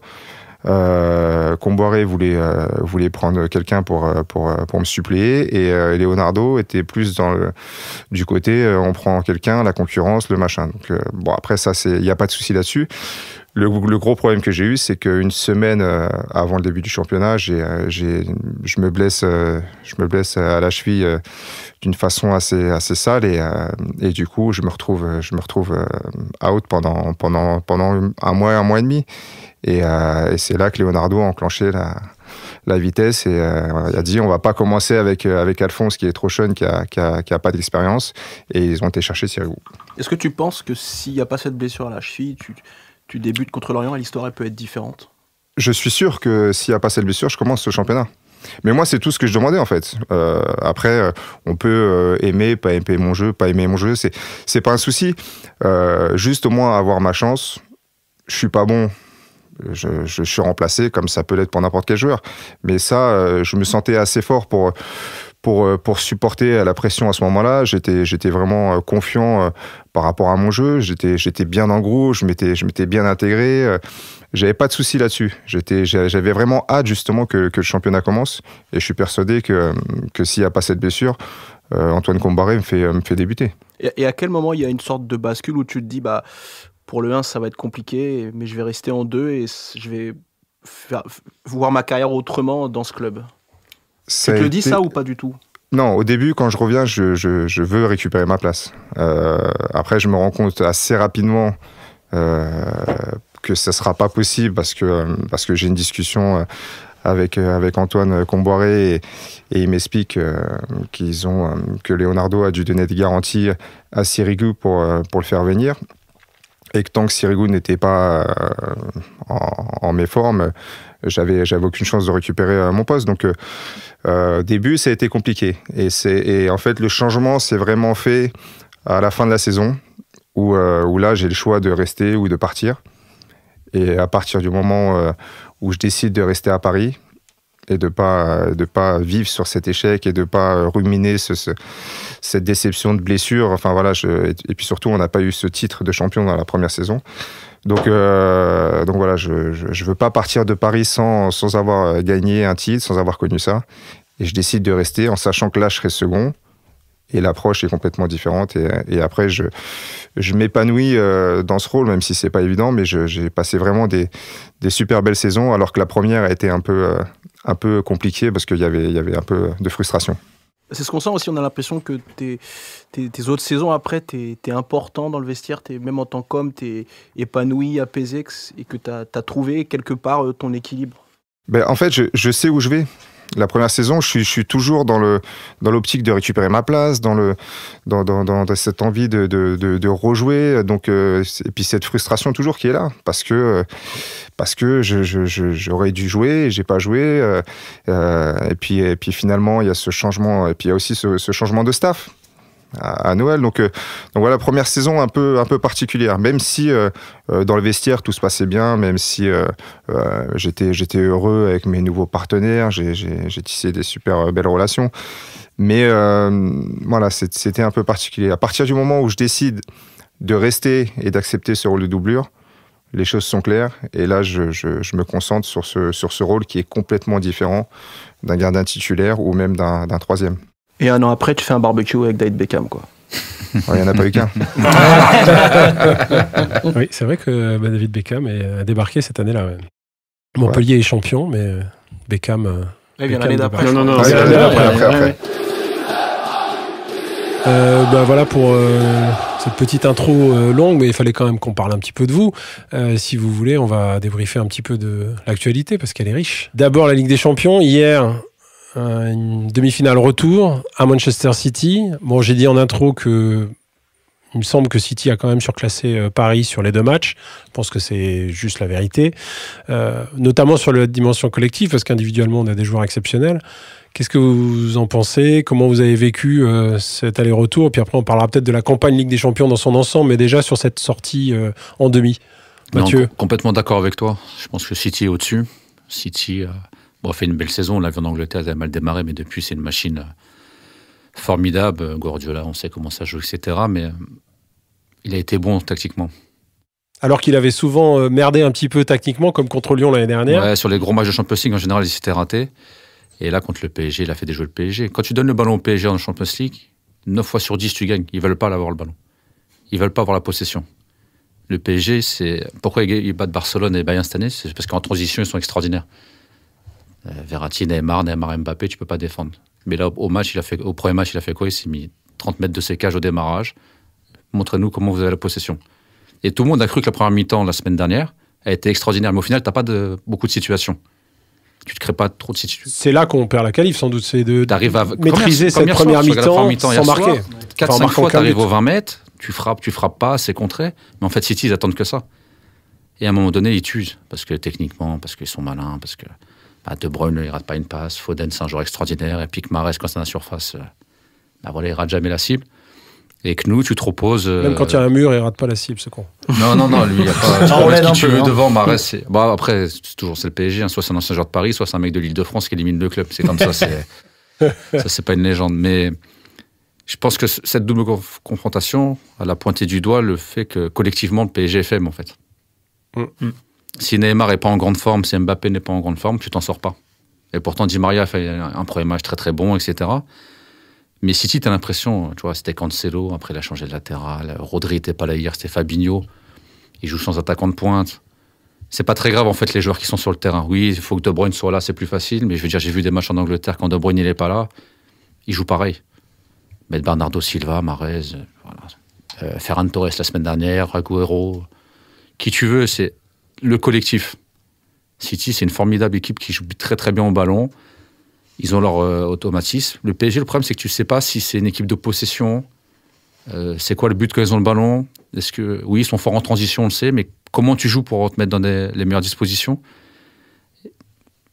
Euh, Comboiré voulait, euh, voulait prendre quelqu'un pour, euh, pour, pour me suppléer et Leonardo était plus dans du côté on prend quelqu'un, la concurrence, le machin. Donc, bon, après, ça, il n'y a pas de souci là-dessus. Le, gros problème que j'ai eu, c'est qu'une semaine avant le début du championnat, je, me blesse, je me blesse à la cheville d'une façon assez, assez sale et, et, du coup, je me retrouve, je me retrouve out pendant, pendant, pendant un mois, un mois et demi. Euh, et, c'est là que Leonardo a enclenché la, vitesse et euh, il a dit on va pas commencer avec, euh, avec Alphonse qui est trop jeune, qui a, qui a, pas d'expérience. Et ils ont été chercher Sirigu. Est-ce que tu penses que s'il n'y a pas cette blessure à la cheville, tu, tu débutes contre l'Orient et l'histoire peut être différente Je suis sûr que s'il n'y a pas cette blessure, je commence ce championnat. Mais moi, c'est tout ce que je demandais en fait. après, on peut aimer, pas aimer mon jeu, pas aimer mon jeu, c'est c'est pas un souci. juste au moins avoir ma chance. Je suis pas bon, je, suis remplacé comme ça peut l'être pour n'importe quel joueur. Mais ça, euh, je me sentais assez fort pour, pour, euh, pour supporter la pression à ce moment-là. J'étais, j'étais vraiment euh, confiant par rapport à mon jeu. J'étais, j'étais bien en gros, je m'étais, je m'étais bien intégré. J'avais pas de souci là-dessus. J'étais, j'avais vraiment hâte justement que, que, le championnat commence. Et je suis persuadé que, que s'il n'y a pas cette blessure, Antoine Combaré me fait, me fait débuter. Et à quel moment il y a une sorte de bascule où tu te dis, bah, pour le 1, ça va être compliqué, mais je vais rester en 2 et je vais voir ma carrière autrement dans ce club. tu te dis ça ou pas du tout non, au début, quand je reviens, je, veux récupérer ma place. Euh, après, je me rends compte assez rapidement euh, que ça sera pas possible parce que, j'ai une discussion euh, avec, Antoine Comboiré et, il m'explique qu'ils ont, que Leonardo a dû donner des garanties à Sirigu pour le faire venir et que tant que Sirigu n'était pas euh, en, mes formes, j'avais j'avais aucune chance de récupérer euh, mon poste. Donc euh, début, ça a été compliqué. Et c'est en fait le changement s'est vraiment fait à la fin de la saison où, où là j'ai le choix de rester ou de partir. Et à partir du moment où je décide de rester à Paris, et de pas pas vivre sur cet échec et de pas euh, ruminer cette déception de blessure. Enfin voilà, et puis surtout on n'a pas eu ce titre de champion dans la première saison. Donc euh, donc voilà, je, je, veux pas partir de Paris sans sans avoir euh, gagné un titre, sans avoir connu ça. Et je décide de rester en sachant que là je serai second et l'approche est complètement différente. Et, après, je, m'épanouis euh, dans ce rôle, même si c'est pas évident, mais j'ai passé vraiment des, super belles saisons, alors que la première a été un peu, euh, un peu compliquée parce qu'il y avait, il y avait un peu de frustration. C'est ce qu'on sent aussi, on a l'impression que tes, autres saisons après, tu es, important dans le vestiaire, es, même en tant qu'homme, tu es épanoui, apaisé et que tu as, trouvé quelque part euh, ton équilibre. Ben, en fait, je sais où je vais la première saison, je suis, toujours dans le dans l'optique de récupérer ma place, dans le dans, cette envie de, rejouer. Donc euh, et puis cette frustration toujours qui est là parce que euh, parce que j'aurais je, je, je, dû jouer, j'ai pas joué. Euh, et puis et puis finalement il y a ce changement et puis il y a aussi ce changement de staff à, Noël. Donc, euh, donc, voilà, première saison un peu, un peu particulière. Même si euh, euh, dans le vestiaire tout se passait bien, même si j'étais, j'étais heureux avec mes nouveaux partenaires, j'ai, tissé des super belles relations. Mais voilà, c'était un peu particulier. À partir du moment où je décide de rester et d'accepter ce rôle de doublure, les choses sont claires. Et là, je, me concentre sur ce, sur ce rôle qui est complètement différent d'un gardien titulaire ou même d'un troisième. Et un an après, tu fais un barbecue avec David Beckham, quoi. Il n'y en a pas eu qu'un. oui, c'est vrai que bah, David Beckham euh, a débarqué cette année-là. Montpellier est champion, mais Beckham. il l'année d'après. Non, non, non. l'année d'après, voilà pour euh, cette petite intro euh, longue, mais il fallait quand même qu'on parle un petit peu de vous. si vous voulez, on va débriefer un petit peu de l'actualité parce qu'elle est riche. D'abord la Ligue des Champions. Hier, euh, une demi-finale retour à Manchester City. Bon, j'ai dit en intro que il me semble que City a quand même surclassé euh, Paris sur les deux matchs. Je pense que c'est juste la vérité, euh, notamment sur la dimension collective, parce qu'individuellement, on a des joueurs exceptionnels. Qu'est-ce que vous en pensez Comment vous avez vécu cet aller-retour Puis après, on parlera peut-être de la campagne Ligue des Champions dans son ensemble, mais déjà sur cette sortie en demi. Mathieu Complètement d'accord avec toi. Je pense que City est au-dessus. City Bon, a fait une belle saison. l'avion d'Angleterre Angleterre, a mal démarré, mais depuis, c'est une machine euh, formidable. Guardiola, on sait comment ça joue, etc. Mais euh, il a été bon tactiquement. Alors qu'il avait souvent euh, merdé un petit peu tactiquement, comme contre Lyon l'année dernière. Ouais, sur les gros matchs de Champions League, en général, il s'était raté. Et là, contre le PSG, il a fait des jeux le PSG. Quand tu donnes le ballon au PSG en Champions League, 9 fois sur 10, tu gagnes. Ils veulent pas l'avoir le ballon. Ils veulent pas avoir la possession. Le PSG, c'est. Pourquoi ils battent Barcelone et Bayern cette année C'est parce qu'en transition, ils sont extraordinaires. Euh, Verratti, Neymar, Neymar, Mbappé, tu peux pas défendre. Mais là, au match, il a fait, au premier match, il a fait quoi Il s'est mis 30 mètres de ses cages au démarrage. Montrez-nous comment vous avez la possession. Et tout le monde a cru que la première mi-temps la semaine dernière a été extraordinaire, mais au final, tu t'as pas de, beaucoup de situations. Tu te crées pas trop de situations. C'est là qu'on perd la qualif, sans doute. C'est de, arrives à maîtriser cette première mi-temps sans marquer. 4-5 fois, arrives aux 20 mètres, tu frappes, tu frappes pas, c'est contré. Mais en fait, City, ils attendent que ça. Et à un moment donné, ils tuent. Parce que techniquement, parce qu'ils sont malins, parce que. De Bruyne, il rate pas une passe. Foden, c'est un joueur extraordinaire. Et puis que quand c'est dans la surface, euh, bah, voilà, il rate jamais la cible. Et que nous, tu te reposes. Même quand il y a euh, un mur, il rate pas la cible, ce con. Non, non, non, lui, il n'y a pas. on peu, hein. devant, Marès. Bah, bah, après, c'est toujours le PSG. Hein. Soit c'est un ancien joueur de Paris, soit c'est un mec de l'île de France qui élimine deux clubs. C'est comme ça, c'est. ça, c'est pas une légende. Mais je pense que cette double confrontation, elle a pointé du doigt le fait que collectivement, le PSG est faible, en fait. -hmm. Si Neymar n'est pas en grande forme, si Mbappé n'est pas en grande forme, tu t'en sors pas. Et pourtant, Di Maria a fait un premier match très très bon, etc. Mais City, tu as l'impression, tu vois, c'était Cancelo, après il a changé de latéral, Rodri n'était pas là hier, c'était Fabinho, il joue sans attaquant de pointe. C'est pas très grave en fait les joueurs qui sont sur le terrain. Oui, il faut que De Bruyne soit là, c'est plus facile, mais je veux dire, j'ai vu des matchs en Angleterre quand De Bruyne n'est pas là, il joue pareil. Mais Bernardo Silva, Marez, euh, Ferran Torres la semaine dernière, Aguero, qui tu veux, c'est le collectif. City, c'est une formidable équipe qui joue très très bien au ballon. Ils ont leur euh, automatisme. Le PSG, le problème, c'est que tu ne sais pas si c'est une équipe de possession. Euh, c'est quoi le but quand ils ont le ballon Est-ce que oui, ils sont forts en transition, on le sait, mais comment tu joues pour te mettre dans les meilleures dispositions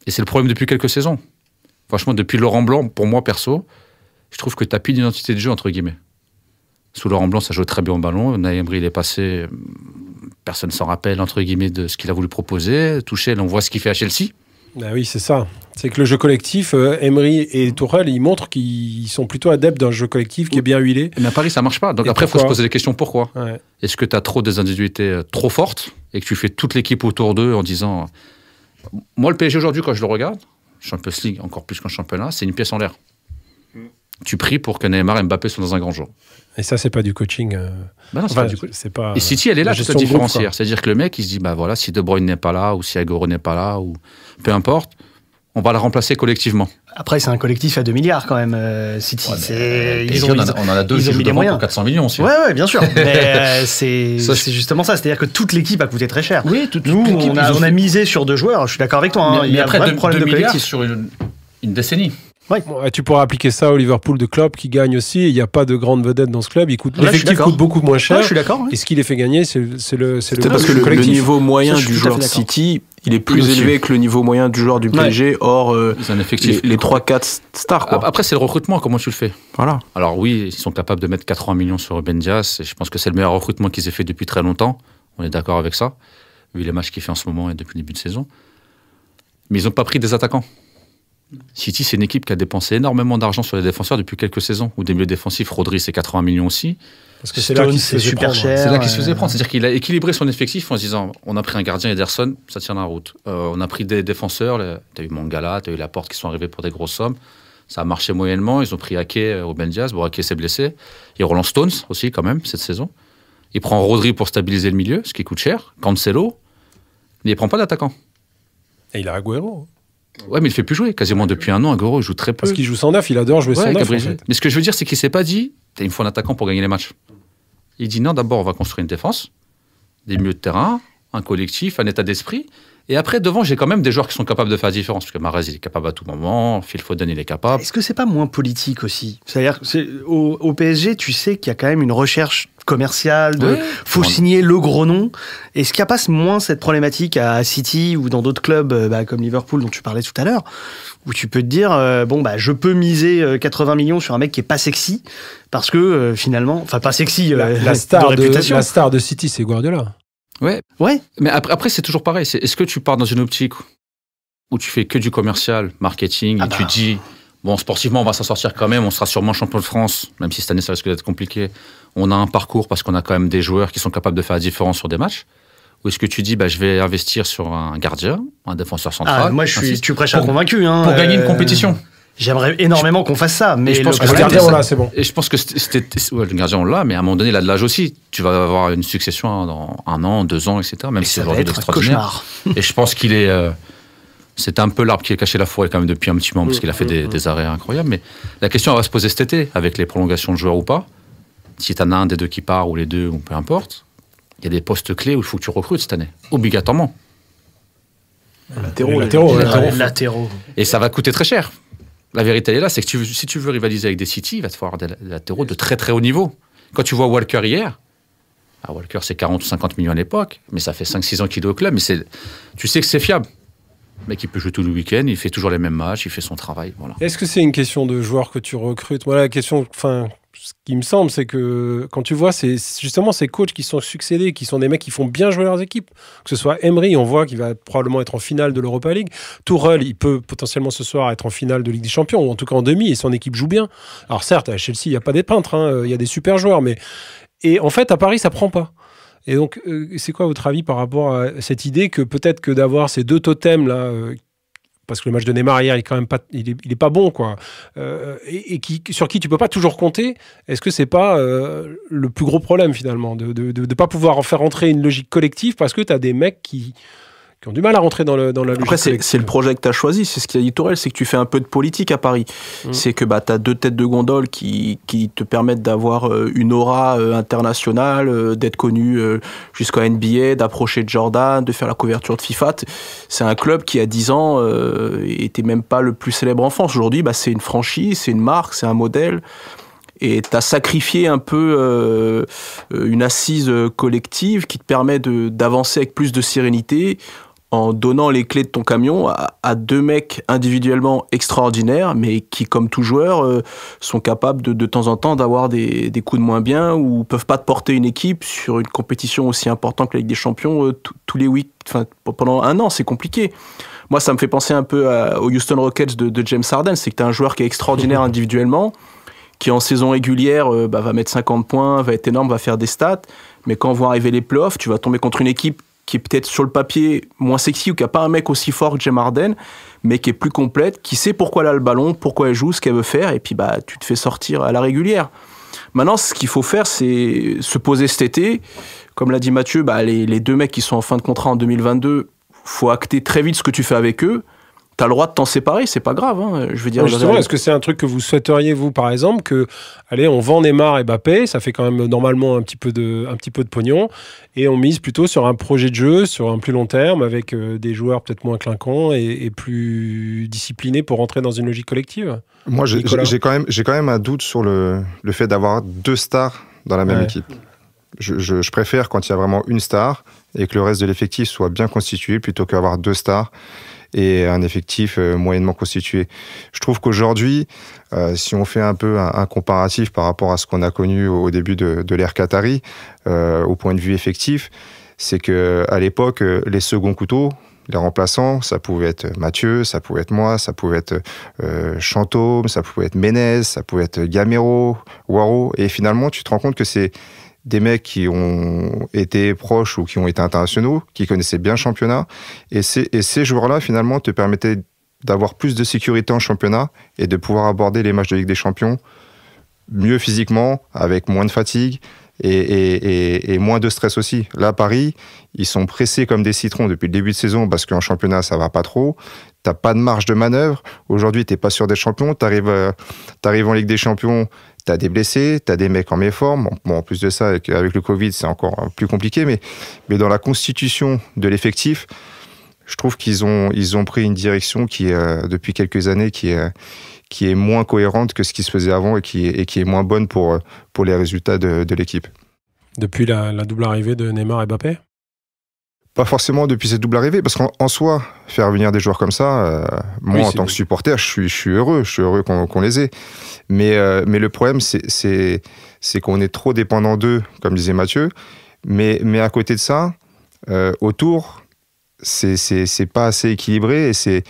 Et c'est le problème depuis quelques saisons. Franchement, depuis Laurent Blanc, pour moi perso, je trouve que tu n'as plus d'identité de jeu entre guillemets. Sous Laurent Blanc, ça joue très bien au ballon. Naïmri, il est passé, personne s'en rappelle, entre guillemets, de ce qu'il a voulu proposer. Touchel, on voit ce qu'il fait à Chelsea. Ah oui, c'est ça. C'est que le jeu collectif, euh, Emery et Tourelle, ils montrent qu'ils sont plutôt adeptes d'un jeu collectif qui est bien huilé. Mais à Paris, ça marche pas. Donc après, il faut se poser les questions pourquoi. Est-ce que tu as trop des individualités euh, trop fortes et que tu fais toute l'équipe autour d'eux en disant. Moi, le PSG aujourd'hui, quand je le regarde, Champions League encore plus qu'en championnat, c'est une pièce en l'air tu pries pour que Neymar et Mbappé soient dans un grand jour. Et ça, c'est pas du coaching. Euh, bah pas et City, elle est là, te différencière. C'est-à-dire que le mec, il se dit, bah voilà, si De Bruyne n'est pas là, ou si Agüero n'est pas là, ou peu importe, on va la remplacer collectivement. Après, c'est un collectif à 2 milliards quand même, City. on, en a, deux qui pour 400 millions aussi. Oui, bien sûr. Euh, c'est justement ça. C'est-à-dire que toute l'équipe a coûté très cher. Oui, toute, Nous, on, a, misé sur deux joueurs. Je suis d'accord avec toi. Hein. Mais, il y a après, 2 de collectif. sur une décennie tu pourras appliquer ça au Liverpool de Klopp qui gagne aussi. Il n'y a pas de grande vedette dans ce club. L'effectif coûte beaucoup moins cher. je suis d'accord. Et ce qui les fait gagner, c'est le, c'est le, parce que le, niveau moyen du joueur City, il est plus élevé que le niveau moyen du joueur du PSG. Or, euh, les, 3-4 stars. Après, c'est le recrutement. Comment tu le fais Voilà. Alors oui, ils sont capables de mettre 80 millions sur Ben je pense que c'est le meilleur recrutement qu'ils aient fait depuis très longtemps. On est d'accord avec ça. Vu les matchs qu'ils fait en ce moment et depuis le début de saison. Mais ils n'ont pas pris des attaquants. City, c'est une équipe qui a dépensé énormément d'argent sur les défenseurs depuis quelques saisons, ou des milieux défensifs. Rodri, c'est 80 millions aussi. Parce que c'est là qu'il se super hein. cher. C'est là qu'il se faisait prendre. C'est-à-dire qu'il a équilibré son effectif en se disant on a pris un gardien, Ederson, ça tient la route. Euh, on a pris des défenseurs, t'as eu Mangala, t'as eu Laporte qui sont arrivés pour des grosses sommes. Ça a marché moyennement. Ils ont pris Ake, Ruben euh, Diaz. Bon, Ake s'est blessé. Il Roland Stones aussi, quand même, cette saison. Il prend Rodri pour stabiliser le milieu, ce qui coûte cher. Cancelo. Il ne prend pas d'attaquant. Et il a Agüero. Ouais, mais il fait plus jouer quasiment depuis un an. Agüero, joue très peu. Parce qu'il joue neuf, il adore jouer sans neuf. Mais ce que je veux dire, c'est qu'il s'est pas dit, il me faut un attaquant pour gagner les matchs. Il dit non, d'abord, on va construire une défense, des milieux de terrain, un collectif, un état d'esprit. Et après, devant, j'ai quand même des joueurs qui sont capables de faire la différence. Parce que Maraz, il est capable à tout moment. Phil Foden, il est capable. Est-ce que c'est pas moins politique aussi C'est-à-dire, au, au PSG, tu sais qu'il y a quand même une recherche commercial, de faut signer le gros nom. Est-ce qu'il n'y a pas moins cette problématique à City ou dans d'autres clubs euh, bah, comme Liverpool dont tu parlais tout à l'heure, où tu peux te dire euh, bon bah je peux miser 80 euh, millions sur un mec qui est pas sexy parce que finalement, enfin pas sexy la, star de, la star de City c'est Guardiola. Ouais. Ouais. Mais après, c'est toujours pareil. Est-ce que tu pars dans une optique où tu fais que du commercial, marketing, ah et tu bah. dis, bon, sportivement, on va s'en sortir quand même, on sera sûrement champion de France, même si cette année, ça risque d'être compliqué on a un parcours parce qu'on a quand même des joueurs qui sont capables de faire la différence sur des matchs ou est-ce que tu dis bah, je vais investir sur un gardien, un défenseur ah, central Moi, je suis, tu prêches à convaincu. Hein, pour gagner une euh, compétition. J'aimerais énormément qu'on fasse ça, mais je pense que le gardien on l'a, c'est bon. Et je pense que le gardien on l'a, mais à un moment donné, il a de l'âge aussi. Tu vas avoir une succession hein, dans un an, deux ans, etc. Même et si aujourd'hui extraordinaire. et je pense qu'il est, euh, c'est un peu l'arbre qui a caché la forêt quand même depuis un petit moment parce mm, qu'il a fait mm, mm. des, arrêts incroyables. Mais la question va se poser cet été avec les prolongations de joueurs ou pas si tu as un des deux qui part ou les deux, ou peu importe, il y a des postes clés où il faut que tu recrutes cette année, obligatoirement. Latéraux, latéraux, Et ça va coûter très cher. La vérité, elle est là, c'est que si tu veux rivaliser avec des City, il va te falloir des latéraux de très très haut niveau. Quand tu vois Walker hier, ah, Walker c'est 40 ou 50 millions à l'époque, mais ça fait 5-6 ans qu'il est au club, mais c'est, tu sais que c'est fiable. Le mec, il peut jouer tout le week-end, il fait toujours les mêmes matchs, il fait son travail. Voilà. Est-ce que c'est une question de joueur que tu recrutes Voilà la question, enfin, ce qui me semble, c'est que quand tu vois c'est justement ces coachs qui sont succédés, qui sont des mecs qui font bien jouer leurs équipes, que ce soit Emery, on voit qu'il va probablement être en finale de l'Europa League, Tourelle, il peut potentiellement ce soir être en finale de Ligue des Champions, ou en tout cas en demi, et son équipe joue bien. Alors certes, à Chelsea, il n'y a pas des peintres, hein, euh, il y a des super joueurs, mais... Et en fait, à Paris, ça prend pas. Et donc, euh, c'est quoi votre avis par rapport à cette idée que peut-être que d'avoir ces deux totems là, euh, parce que le match de Neymar hier, il est quand même pas, il est, pas bon, quoi. Euh, et, qui, sur qui tu peux pas toujours compter. Est-ce que c'est pas euh, le plus gros problème finalement de ne pas pouvoir faire entrer une logique collective parce que tu as des mecs qui qui ont du mal à rentrer dans, la logique. Après, c'est le projet que tu as choisi, c'est ce qu'il a dit Tourelle, c'est que tu fais un peu de politique à Paris. Mm. C'est que bah, tu as deux têtes de gondole qui, qui te permettent d'avoir euh, une aura euh, internationale, euh, d'être connu jusqu'à NBA, d'approcher Jordan, de faire la couverture de FIFA. C'est un club qui, à 10 ans, était même pas le plus célèbre en France. Aujourd'hui, bah, c'est une franchise, c'est une marque, c'est un modèle et tu as sacrifié un peu une assise collective qui te permet d'avancer avec plus de sérénité en donnant les clés de ton camion à, deux mecs individuellement extraordinaires, mais qui, comme tout joueur, euh, sont capables de, temps en temps d'avoir des, des, coups de moins bien ou peuvent pas te porter une équipe sur une compétition aussi importante que la Ligue des Champions euh, tous les enfin pendant un an, c'est compliqué. Moi, ça me fait penser un peu à, aux Houston Rockets de, James Harden, c'est que tu un joueur qui est extraordinaire individuellement, qui en saison régulière euh, bah, va mettre 50 points, va être énorme, va faire des stats, mais quand vont arriver les playoffs, tu vas tomber contre une équipe qui est peut-être sur le papier moins sexy ou qui n'a pas un mec aussi fort que James Harden, mais qui est plus complète, qui sait pourquoi elle a le ballon, pourquoi elle joue, ce qu'elle veut faire, et puis bah tu te fais sortir à la régulière. Maintenant, ce qu'il faut faire, c'est se poser cet été. Comme l'a dit Mathieu, bah, les, les, deux mecs qui sont en fin de contrat en 2022, faut acter très vite ce que tu fais avec eux. T'as le droit de t'en séparer, c'est pas grave. Hein. Je veux dire. justement, est-ce que c'est un truc que vous souhaiteriez vous, par exemple, que allez, on vend Neymar et Mbappé, ça fait quand même normalement un petit peu de, un petit peu de pognon, et on mise plutôt sur un projet de jeu, sur un plus long terme, avec euh, des joueurs peut-être moins clinquants et, plus disciplinés pour rentrer dans une logique collective. Moi, j'ai quand même, j'ai quand même un doute sur le, le fait d'avoir deux stars dans la même équipe. Je, je, préfère quand il y a vraiment une star et que le reste de l'effectif soit bien constitué plutôt qu'avoir deux stars et un effectif euh, moyennement constitué. Je trouve qu'aujourd'hui, euh, si on fait un peu un, comparatif par rapport à ce qu'on a connu au début de, l'ère Qatari, euh, au point de vue effectif, c'est que à l'époque, les seconds couteaux, les remplaçants, ça pouvait être Mathieu, ça pouvait être moi, ça pouvait être Chantôme, ça pouvait être Ménez, ça pouvait être Gamero, Waro, et finalement, tu te rends compte que c'est des mecs qui ont été proches ou qui ont été internationaux, qui connaissaient bien le championnat. Et, ces joueurs-là, finalement, te permettaient d'avoir plus de sécurité en championnat et de pouvoir aborder les matchs de Ligue des Champions mieux physiquement, avec moins de fatigue et, moins de stress aussi. Là, Paris, ils sont pressés comme des citrons depuis le début de saison parce qu'en championnat, ça va pas trop. T'as pas de marge de manœuvre. Aujourd'hui, t'es pas sûr des champions. Tu arrives euh, en Ligue des Champions, tu as des blessés, tu as des mecs en méforme. Bon, en plus de ça, avec, le Covid, c'est encore euh, plus compliqué, mais, mais dans la constitution de l'effectif, je trouve qu'ils ont, ils ont pris une direction qui, euh, depuis quelques années, qui est, qui est moins cohérente que ce qui se faisait avant et qui, est, et qui est moins bonne pour, euh, pour les résultats de, l'équipe. Depuis la, la, double arrivée de Neymar et Mbappé pas forcément depuis cette double arrivée, parce qu'en soi, faire venir des joueurs comme ça, euh, moi en tant que supporter, je suis, je suis heureux, je suis heureux qu'on les ait. Mais, euh, mais le problème, c'est qu'on est trop dépendant d'eux, comme disait Mathieu. Mais, mais à côté de ça, euh, autour, c'est pas assez équilibré et c'est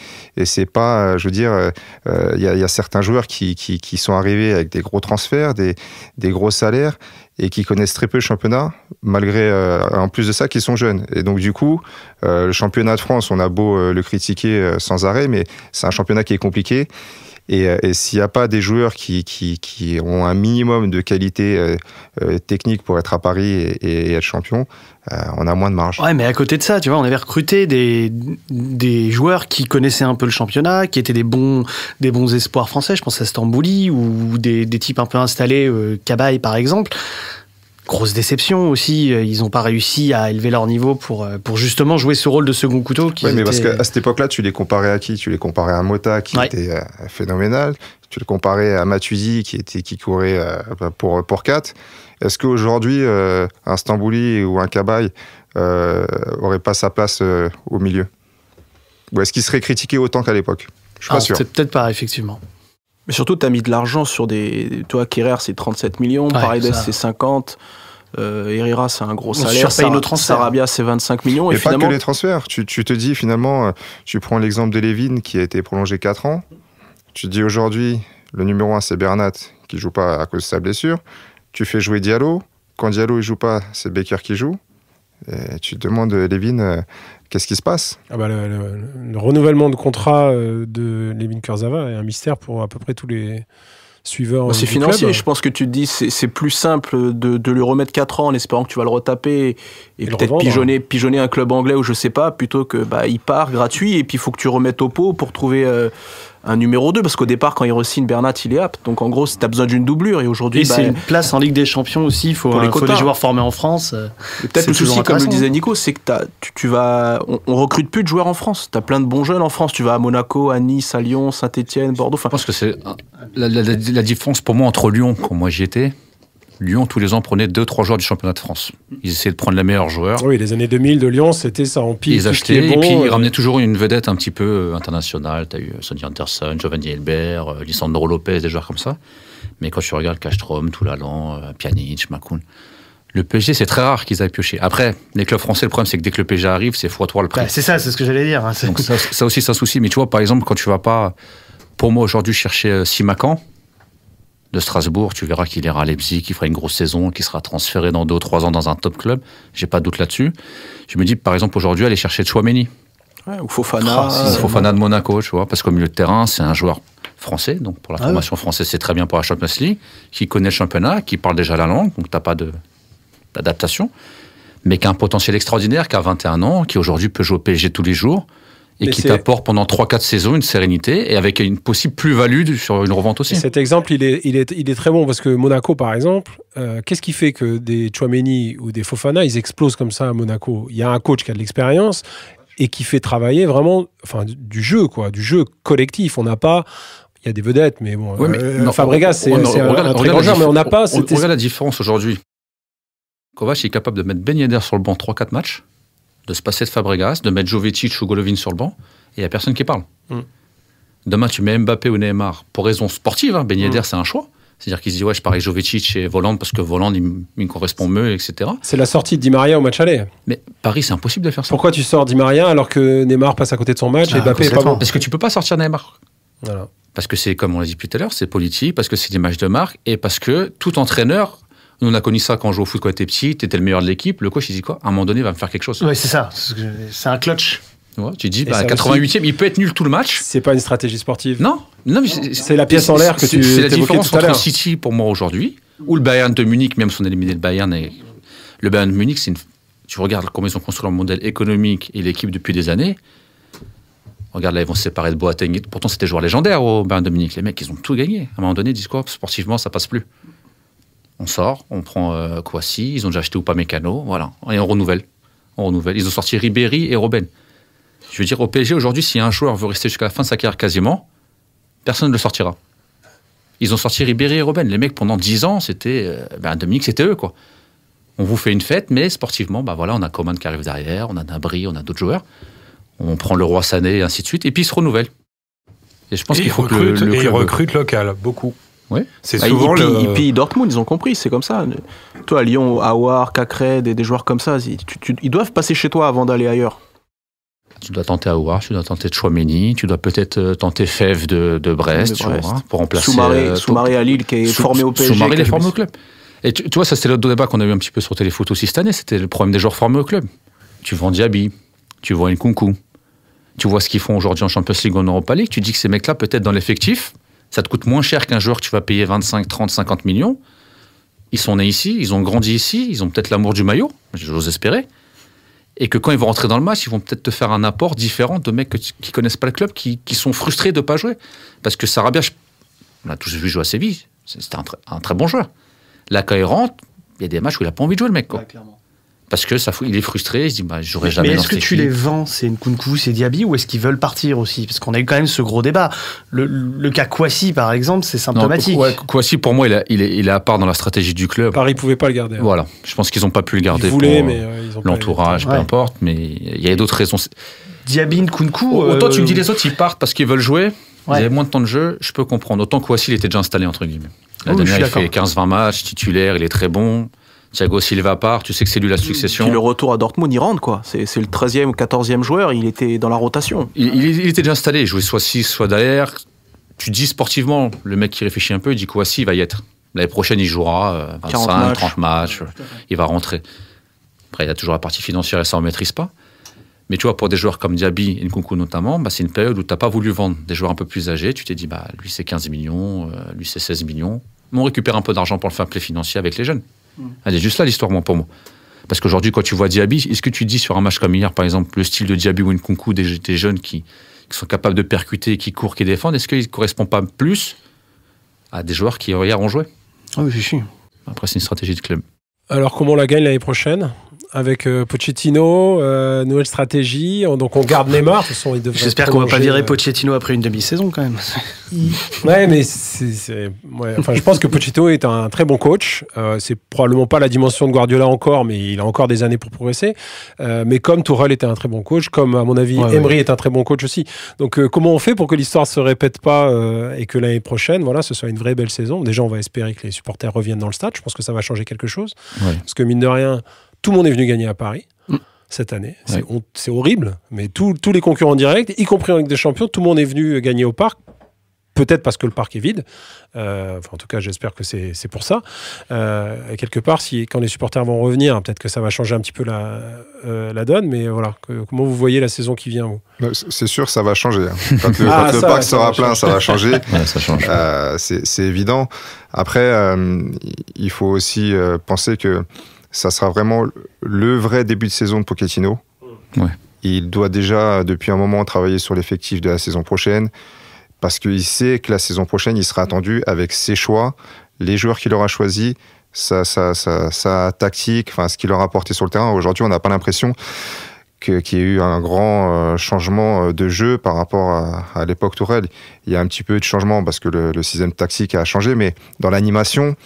c'est pas euh, je veux dire euh, euh, il y, a certains joueurs qui, qui, sont arrivés avec des gros transferts des, des gros salaires et qui connaissent très peu le championnat malgré en plus de ça qu'ils sont jeunes et donc du coup le championnat de France on a beau le critiquer sans arrêt mais c'est un championnat qui est compliqué euh, et, s'il n'y a pas des joueurs qui, ont un minimum de qualité euh, euh, technique pour être à Paris et, et être champion, on a moins de marge. Ouais, mais à côté de ça, tu vois, on avait recruté des, joueurs qui connaissaient un peu le championnat, qui étaient des bons, des bons espoirs français. Je pense à Stambouli ou des, types un peu installés, euh, Cabaye par exemple grosse déception aussi. Euh, ils n'ont pas réussi à élever leur niveau pour, euh, pour justement jouer ce rôle de second couteau. Oui, mais parce qu'à cette époque-là, tu les comparais à qui Tu les comparais à Mota, qui était euh, phénoménal. Tu les comparais à Matuidi, qui, était, qui courait pour, pour 4. Est-ce qu'aujourd'hui, un Stambouli ou un Kabaï n'aurait aurait pas sa place au milieu Ou est-ce qu'il serait critiqué autant qu'à l'époque Je suis pas sûr. C'est peut-être pas, effectivement. Mais surtout, tu as mis de l'argent sur des. Toi, Kerrer, c'est 37 millions, ouais, Paredes, c'est 50. Euh, Herrera, c'est un gros salaire. Sarabia, c'est 25 millions. Mais et pas que les transferts. Tu, tu, te dis finalement, euh, tu prends l'exemple de Levin qui a été prolongé 4 ans. Tu te dis aujourd'hui, le numéro 1, c'est Bernat qui joue pas à cause de sa blessure. Tu fais jouer Diallo. Quand Diallo ne joue pas, c'est Becker qui joue tu te demandes, euh, Lévin, euh, qu'est-ce qui se passe ah bah, le, renouvellement de contrat euh, de Lévin Kurzava est un mystère pour à peu près tous les suiveurs. Bah, c'est financier, je pense que tu te dis c'est plus simple de, lui remettre 4 ans en espérant que tu vas le retaper et, peut-être hein. pigeonner, un club anglais ou je sais pas, plutôt que bah, il part gratuit et puis il faut que tu remettes au pot pour trouver un numéro 2 parce qu'au départ quand il re-signe Bernat il est apte donc en gros t'as besoin d'une doublure et aujourd'hui bah, c'est une place en Ligue des Champions aussi il faut, les des joueurs formés en France euh, peut-être le souci comme le disait Nico c'est que ne tu, vas on, recrute plus de joueurs en France t'as plein de bons jeunes en France tu vas à Monaco à Nice à Lyon Saint-Etienne Bordeaux je pense que c'est euh, la, différence pour moi entre Lyon quand moi j'y étais Lyon, tous les ans, prenait 2-3 joueurs du championnat de France. Ils essayaient de prendre les meilleurs joueurs. Oui, les années 2000 de Lyon, c'était ça en pire. Ils achetaient, et puis ils euh, ramenaient toujours une vedette un petit peu euh, internationale. Tu as eu euh, Sonny Anderson, Giovanni Elbert, Lisandro Lopez, des joueurs comme ça. Mais quand tu regardes Castrom, Toulalan, Pjanic, Makoun, le PSG, c'est très rare qu'ils aillent piocher. Après, les clubs français, le problème, c'est que dès que le PSG arrive, c'est x3 le prix. Bah, c'est ça, c'est ce que j'allais dire. Hein. ça, aussi, c'est un souci. Mais tu vois, par exemple, quand tu vas pas, pour moi, aujourd'hui, chercher Simacan, de Strasbourg. Tu verras qu'il ira à Leipzig, qu'il fera une grosse saison, qu'il sera transféré dans deux ou trois ans dans un top club. J'ai pas de doute là-dessus. Je me dis, par exemple, aujourd'hui, aller chercher Chouameni. Ouais, ou Fofana. Ah, Fofana de Monaco, tu vois, parce qu'au milieu de terrain, c'est un joueur français, donc pour la ah formation française, c'est très bien pour la Champions League, qui connaît le championnat, qui parle déjà la langue, donc t'as pas d'adaptation, mais qui a un potentiel extraordinaire, qui a 21 ans, qui aujourd'hui peut jouer au PSG tous les jours, et qui t'apporte pendant 3-4 saisons une sérénité et avec une possible plus-value sur une revente aussi. cet exemple, il est, il, est, il est très bon parce que Monaco, par exemple, euh, qu'est-ce qui fait que des Chouameni ou des Fofana, ils explosent comme ça à Monaco Il y a un coach qui a de l'expérience et qui fait travailler vraiment enfin, du jeu, quoi, du jeu collectif. On n'a pas, il y a des vedettes, mais bon, euh, Fabregas, c'est un, mais on n'a pas. On, regarde la différence aujourd'hui. Kovac est capable de mettre Ben Yedder sur le banc 3-4 matchs de se passer de Fabregas, de mettre Jovetic ou Golovin sur le banc, et il n'y a personne qui parle. Mm. Demain, tu mets Mbappé ou Neymar pour raison sportive. Hein, ben Yedder, mm. c'est un choix. C'est-à-dire qu'il se dit, ouais, je parie Jovetic et Voland parce que volant, il, me correspond mieux, etc. C'est la sortie de Di Maria au match aller. Mais Paris, c'est impossible de faire ça. Pourquoi tu sors Di Maria alors que Neymar passe à côté de son match et ah, Mbappé est pas bon Parce que tu peux pas sortir Neymar. Parce que c'est, comme on l'a dit plus tout à l'heure, c'est politique, parce que c'est des matchs de marque et parce que tout entraîneur on a connu ça quand on jouait au foot quand t'étais petit, t'étais le meilleur de l'équipe. Le coach, il dit quoi À un moment donné, il va me faire quelque chose. Oui, c'est ça. C'est un clutch. tu dis, 88e, bah, il peut être nul tout le match. C'est pas une stratégie sportive. Non, non c'est la pièce en l'air que tu C'est la différence tout à entre City pour moi aujourd'hui, ou le Bayern de Munich, même si on a éliminé le Bayern. Et... Le Bayern de Munich, tu regardes comment ils ont construit leur modèle économique et l'équipe depuis des années. Regarde, là, ils vont se séparer de Boateng. Pourtant, c'était joueur légendaire au Bayern de Munich. Les mecs, ils ont tout gagné. À un moment donné, ils disent quoi Sportivement, ça passe plus. On sort, on prend quoi euh, si ils ont déjà acheté ou pas Mécano, voilà. Et on renouvelle. On renouvelle. Ils ont sorti Ribéry et Robben. Je veux dire, au PSG, aujourd'hui, si un joueur veut rester jusqu'à la fin de sa carrière quasiment, personne ne le sortira. Ils ont sorti Ribéry et Robben. Les mecs, pendant 10 ans, c'était. un euh, ben Dominique, c'était eux, quoi. On vous fait une fête, mais sportivement, ben voilà, on a Coman qui arrive derrière, on a Nabri, on a d'autres joueurs. On prend le Roi Sané, et ainsi de suite. Et puis, ils se renouvellent. Et je pense qu'il faut que recrute local, beaucoup. Oui. ils, bah, Dortmund, ils ont compris, c'est comme ça. Toi, à Lyon, Aouar, Cacré, des, joueurs comme ça, ils, doivent passer chez toi avant d'aller ailleurs. Tu dois tenter Aouar, tu dois tenter Chouameni, tu dois peut-être euh, tenter Fève de, Brest, hein, pour remplacer. Euh, Soumaré, à Lille qui est formé au PSG. Soumaré les formes au club. Et tu, vois, ça c'était l'autre débat qu'on a eu un petit peu sur Téléfoot aussi cette année, c'était le problème des joueurs formés au club. Tu vends Diaby, tu vends Nkunku, tu vois ce qu'ils font aujourd'hui en Champions League, en Europa League, tu dis que ces mecs-là, peut-être dans l'effectif, ça te coûte moins cher qu'un joueur que tu vas payer 25, 30, 50 millions. Ils sont nés ici, ils ont grandi ici, ils ont peut-être l'amour du maillot, j'ose espérer. Et que quand ils vont rentrer dans le match, ils vont peut-être te faire un apport différent de mecs qui ne connaissent pas le club, qui, sont frustrés de ne pas jouer. Parce que Sarabia, on l'a tous vu jouer à Séville, c'était un, très bon joueur. Là, quand il rentre, il y a des matchs où il n'a pas envie de jouer, le mec. Parce que ça, il est frustré, il se dit bah, j'aurais jamais. Mais est-ce que tu les vends, c'est Nkunku, c'est Diaby, ou est-ce qu'ils veulent partir aussi Parce qu'on a eu quand même ce gros débat. Le, le cas par exemple, c'est symptomatique. Non, pour moi, il, il, est, à part dans la stratégie du club. Paris ne pouvait pas le garder. Hein. Voilà, je pense qu'ils n'ont pas pu le garder. Ils voulaient, pour mais euh, euh, l'entourage, peu importe, mais il y a d'autres raisons. Diaby, Nkunku. Autant tu me euh, dis les autres, ils partent parce qu'ils veulent jouer. Ils avaient moins de temps de jeu, je peux comprendre. Autant que il était déjà installé, entre guillemets. La dernière, il fait 15-20 matchs, titulaire, il est très bon. Thiago Silva part, tu sais que c'est lui la succession. Puis le retour à Dortmund, il rentre quoi. C'est, le 13e ou 14e joueur, il était dans la rotation. Il, était déjà installé, il jouait soit 6, soit derrière. Tu dis sportivement, le mec qui réfléchit un peu, il dit quoi si, il va y être. L'année prochaine, il jouera 25, euh, 30 matchs, il va rentrer. Après, il a toujours la partie financière et ça, on ne maîtrise pas. Mais tu vois, pour des joueurs comme Diaby et Nkunku notamment, bah, c'est une période où tu n'as pas voulu vendre des joueurs un peu plus âgés. Tu t'es dit, bah, lui c'est 15 millions, euh, lui c'est 16 millions. on récupère un peu d'argent pour le faire play financier avec les jeunes. C'est mm. juste là l'histoire, pour moi. Parce qu'aujourd'hui, quand tu vois Diaby, est-ce que tu dis sur un match comme hier, par exemple, le style de Diaby ou Nkunku, des, des jeunes qui, sont capables de percuter, qui courent, qui défendent, est-ce qu'il ne correspond pas plus à des joueurs qui, hier, ont joué Ah oui, si, si. Après, c'est une stratégie de club. Alors, comment on la gagne l'année prochaine avec euh, Pochettino, euh, nouvelle stratégie. Donc on garde Neymar. J'espère qu'on va pas virer euh, Pochettino après une demi-saison quand même. ouais, mais je pense que Pochettino est un très bon coach. c'est probablement pas la dimension de Guardiola encore, mais il a encore des années pour progresser. mais comme Tourelle était un très bon coach, comme à mon avis Emery est un très bon coach aussi. Donc comment on fait pour que l'histoire se répète pas et que l'année prochaine, voilà, ce soit une vraie belle saison. Déjà, on va espérer que les supporters reviennent dans le stade. Je pense que ça va changer quelque chose parce que mine de rien. Tout le monde est venu gagner à Paris mm. cette année. C'est horrible, mais tous les concurrents directs, y compris en Ligue des Champions, tout le monde est venu gagner au parc. Peut-être parce que le parc est vide. Euh, enfin, en tout cas, j'espère que c'est pour ça. Euh, quelque part, si, quand les supporters vont revenir, peut-être que ça va changer un petit peu la, euh, la donne. Mais voilà, comment vous voyez la saison qui vient C'est sûr, ça va changer. Hein. Quand le, ah, parc sera plein, ça va changer. c'est évident. Après, il faut aussi penser que ça sera vraiment le vrai début de saison de Pochettino. Il doit déjà, depuis un moment, travailler sur l'effectif de la saison prochaine, parce qu'il sait que la saison prochaine, il sera attendu avec ses choix, les joueurs qu'il aura choisis, sa, sa tactique, enfin, ce qu'il aura apporté sur le terrain. Aujourd'hui, on n'a pas l'impression qu'il y ait eu un grand euh, changement euh, de jeu par rapport à, l'époque Tourelle. Il y a un petit peu de changement parce que le système tactique a changé, mais dans l'animation,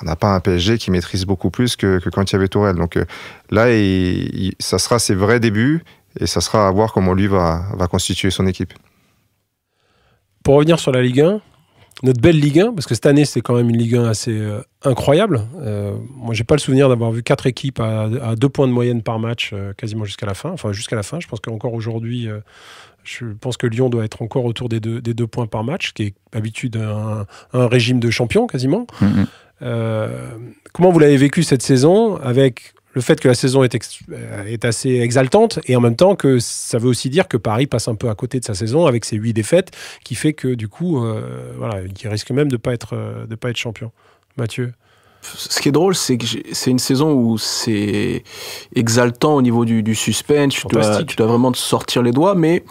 on n'a pas un PSG qui maîtrise beaucoup plus que, quand il y avait Tourelle. Donc euh, là, ça sera ses vrais débuts et ça sera à voir comment lui va, constituer son équipe. Pour revenir sur la Ligue 1, notre belle Ligue 1, parce que cette année c'est quand même une Ligue 1 assez euh, incroyable. Euh, moi j'ai pas le souvenir d'avoir vu quatre équipes à, deux points de moyenne par match quasiment jusqu'à la fin. Enfin jusqu'à la fin, je pense qu'encore aujourd'hui, je pense que Lyon doit être encore autour des deux, points par match, qui est d'habitude un, régime de champion quasiment. Mm-hmm. Euh, comment vous l'avez vécu cette saison avec le fait que la saison est, euh, est, assez exaltante et en même temps que ça veut aussi dire que Paris passe un peu à côté de sa saison avec ses huit défaites, qui fait que du coup, euh, voilà, il risque même de pas être de pas être champion. Mathieu. Ce qui est drôle, c'est que c'est une saison où c'est exaltant au niveau du, suspense. Tu dois, vraiment te sortir les doigts, mais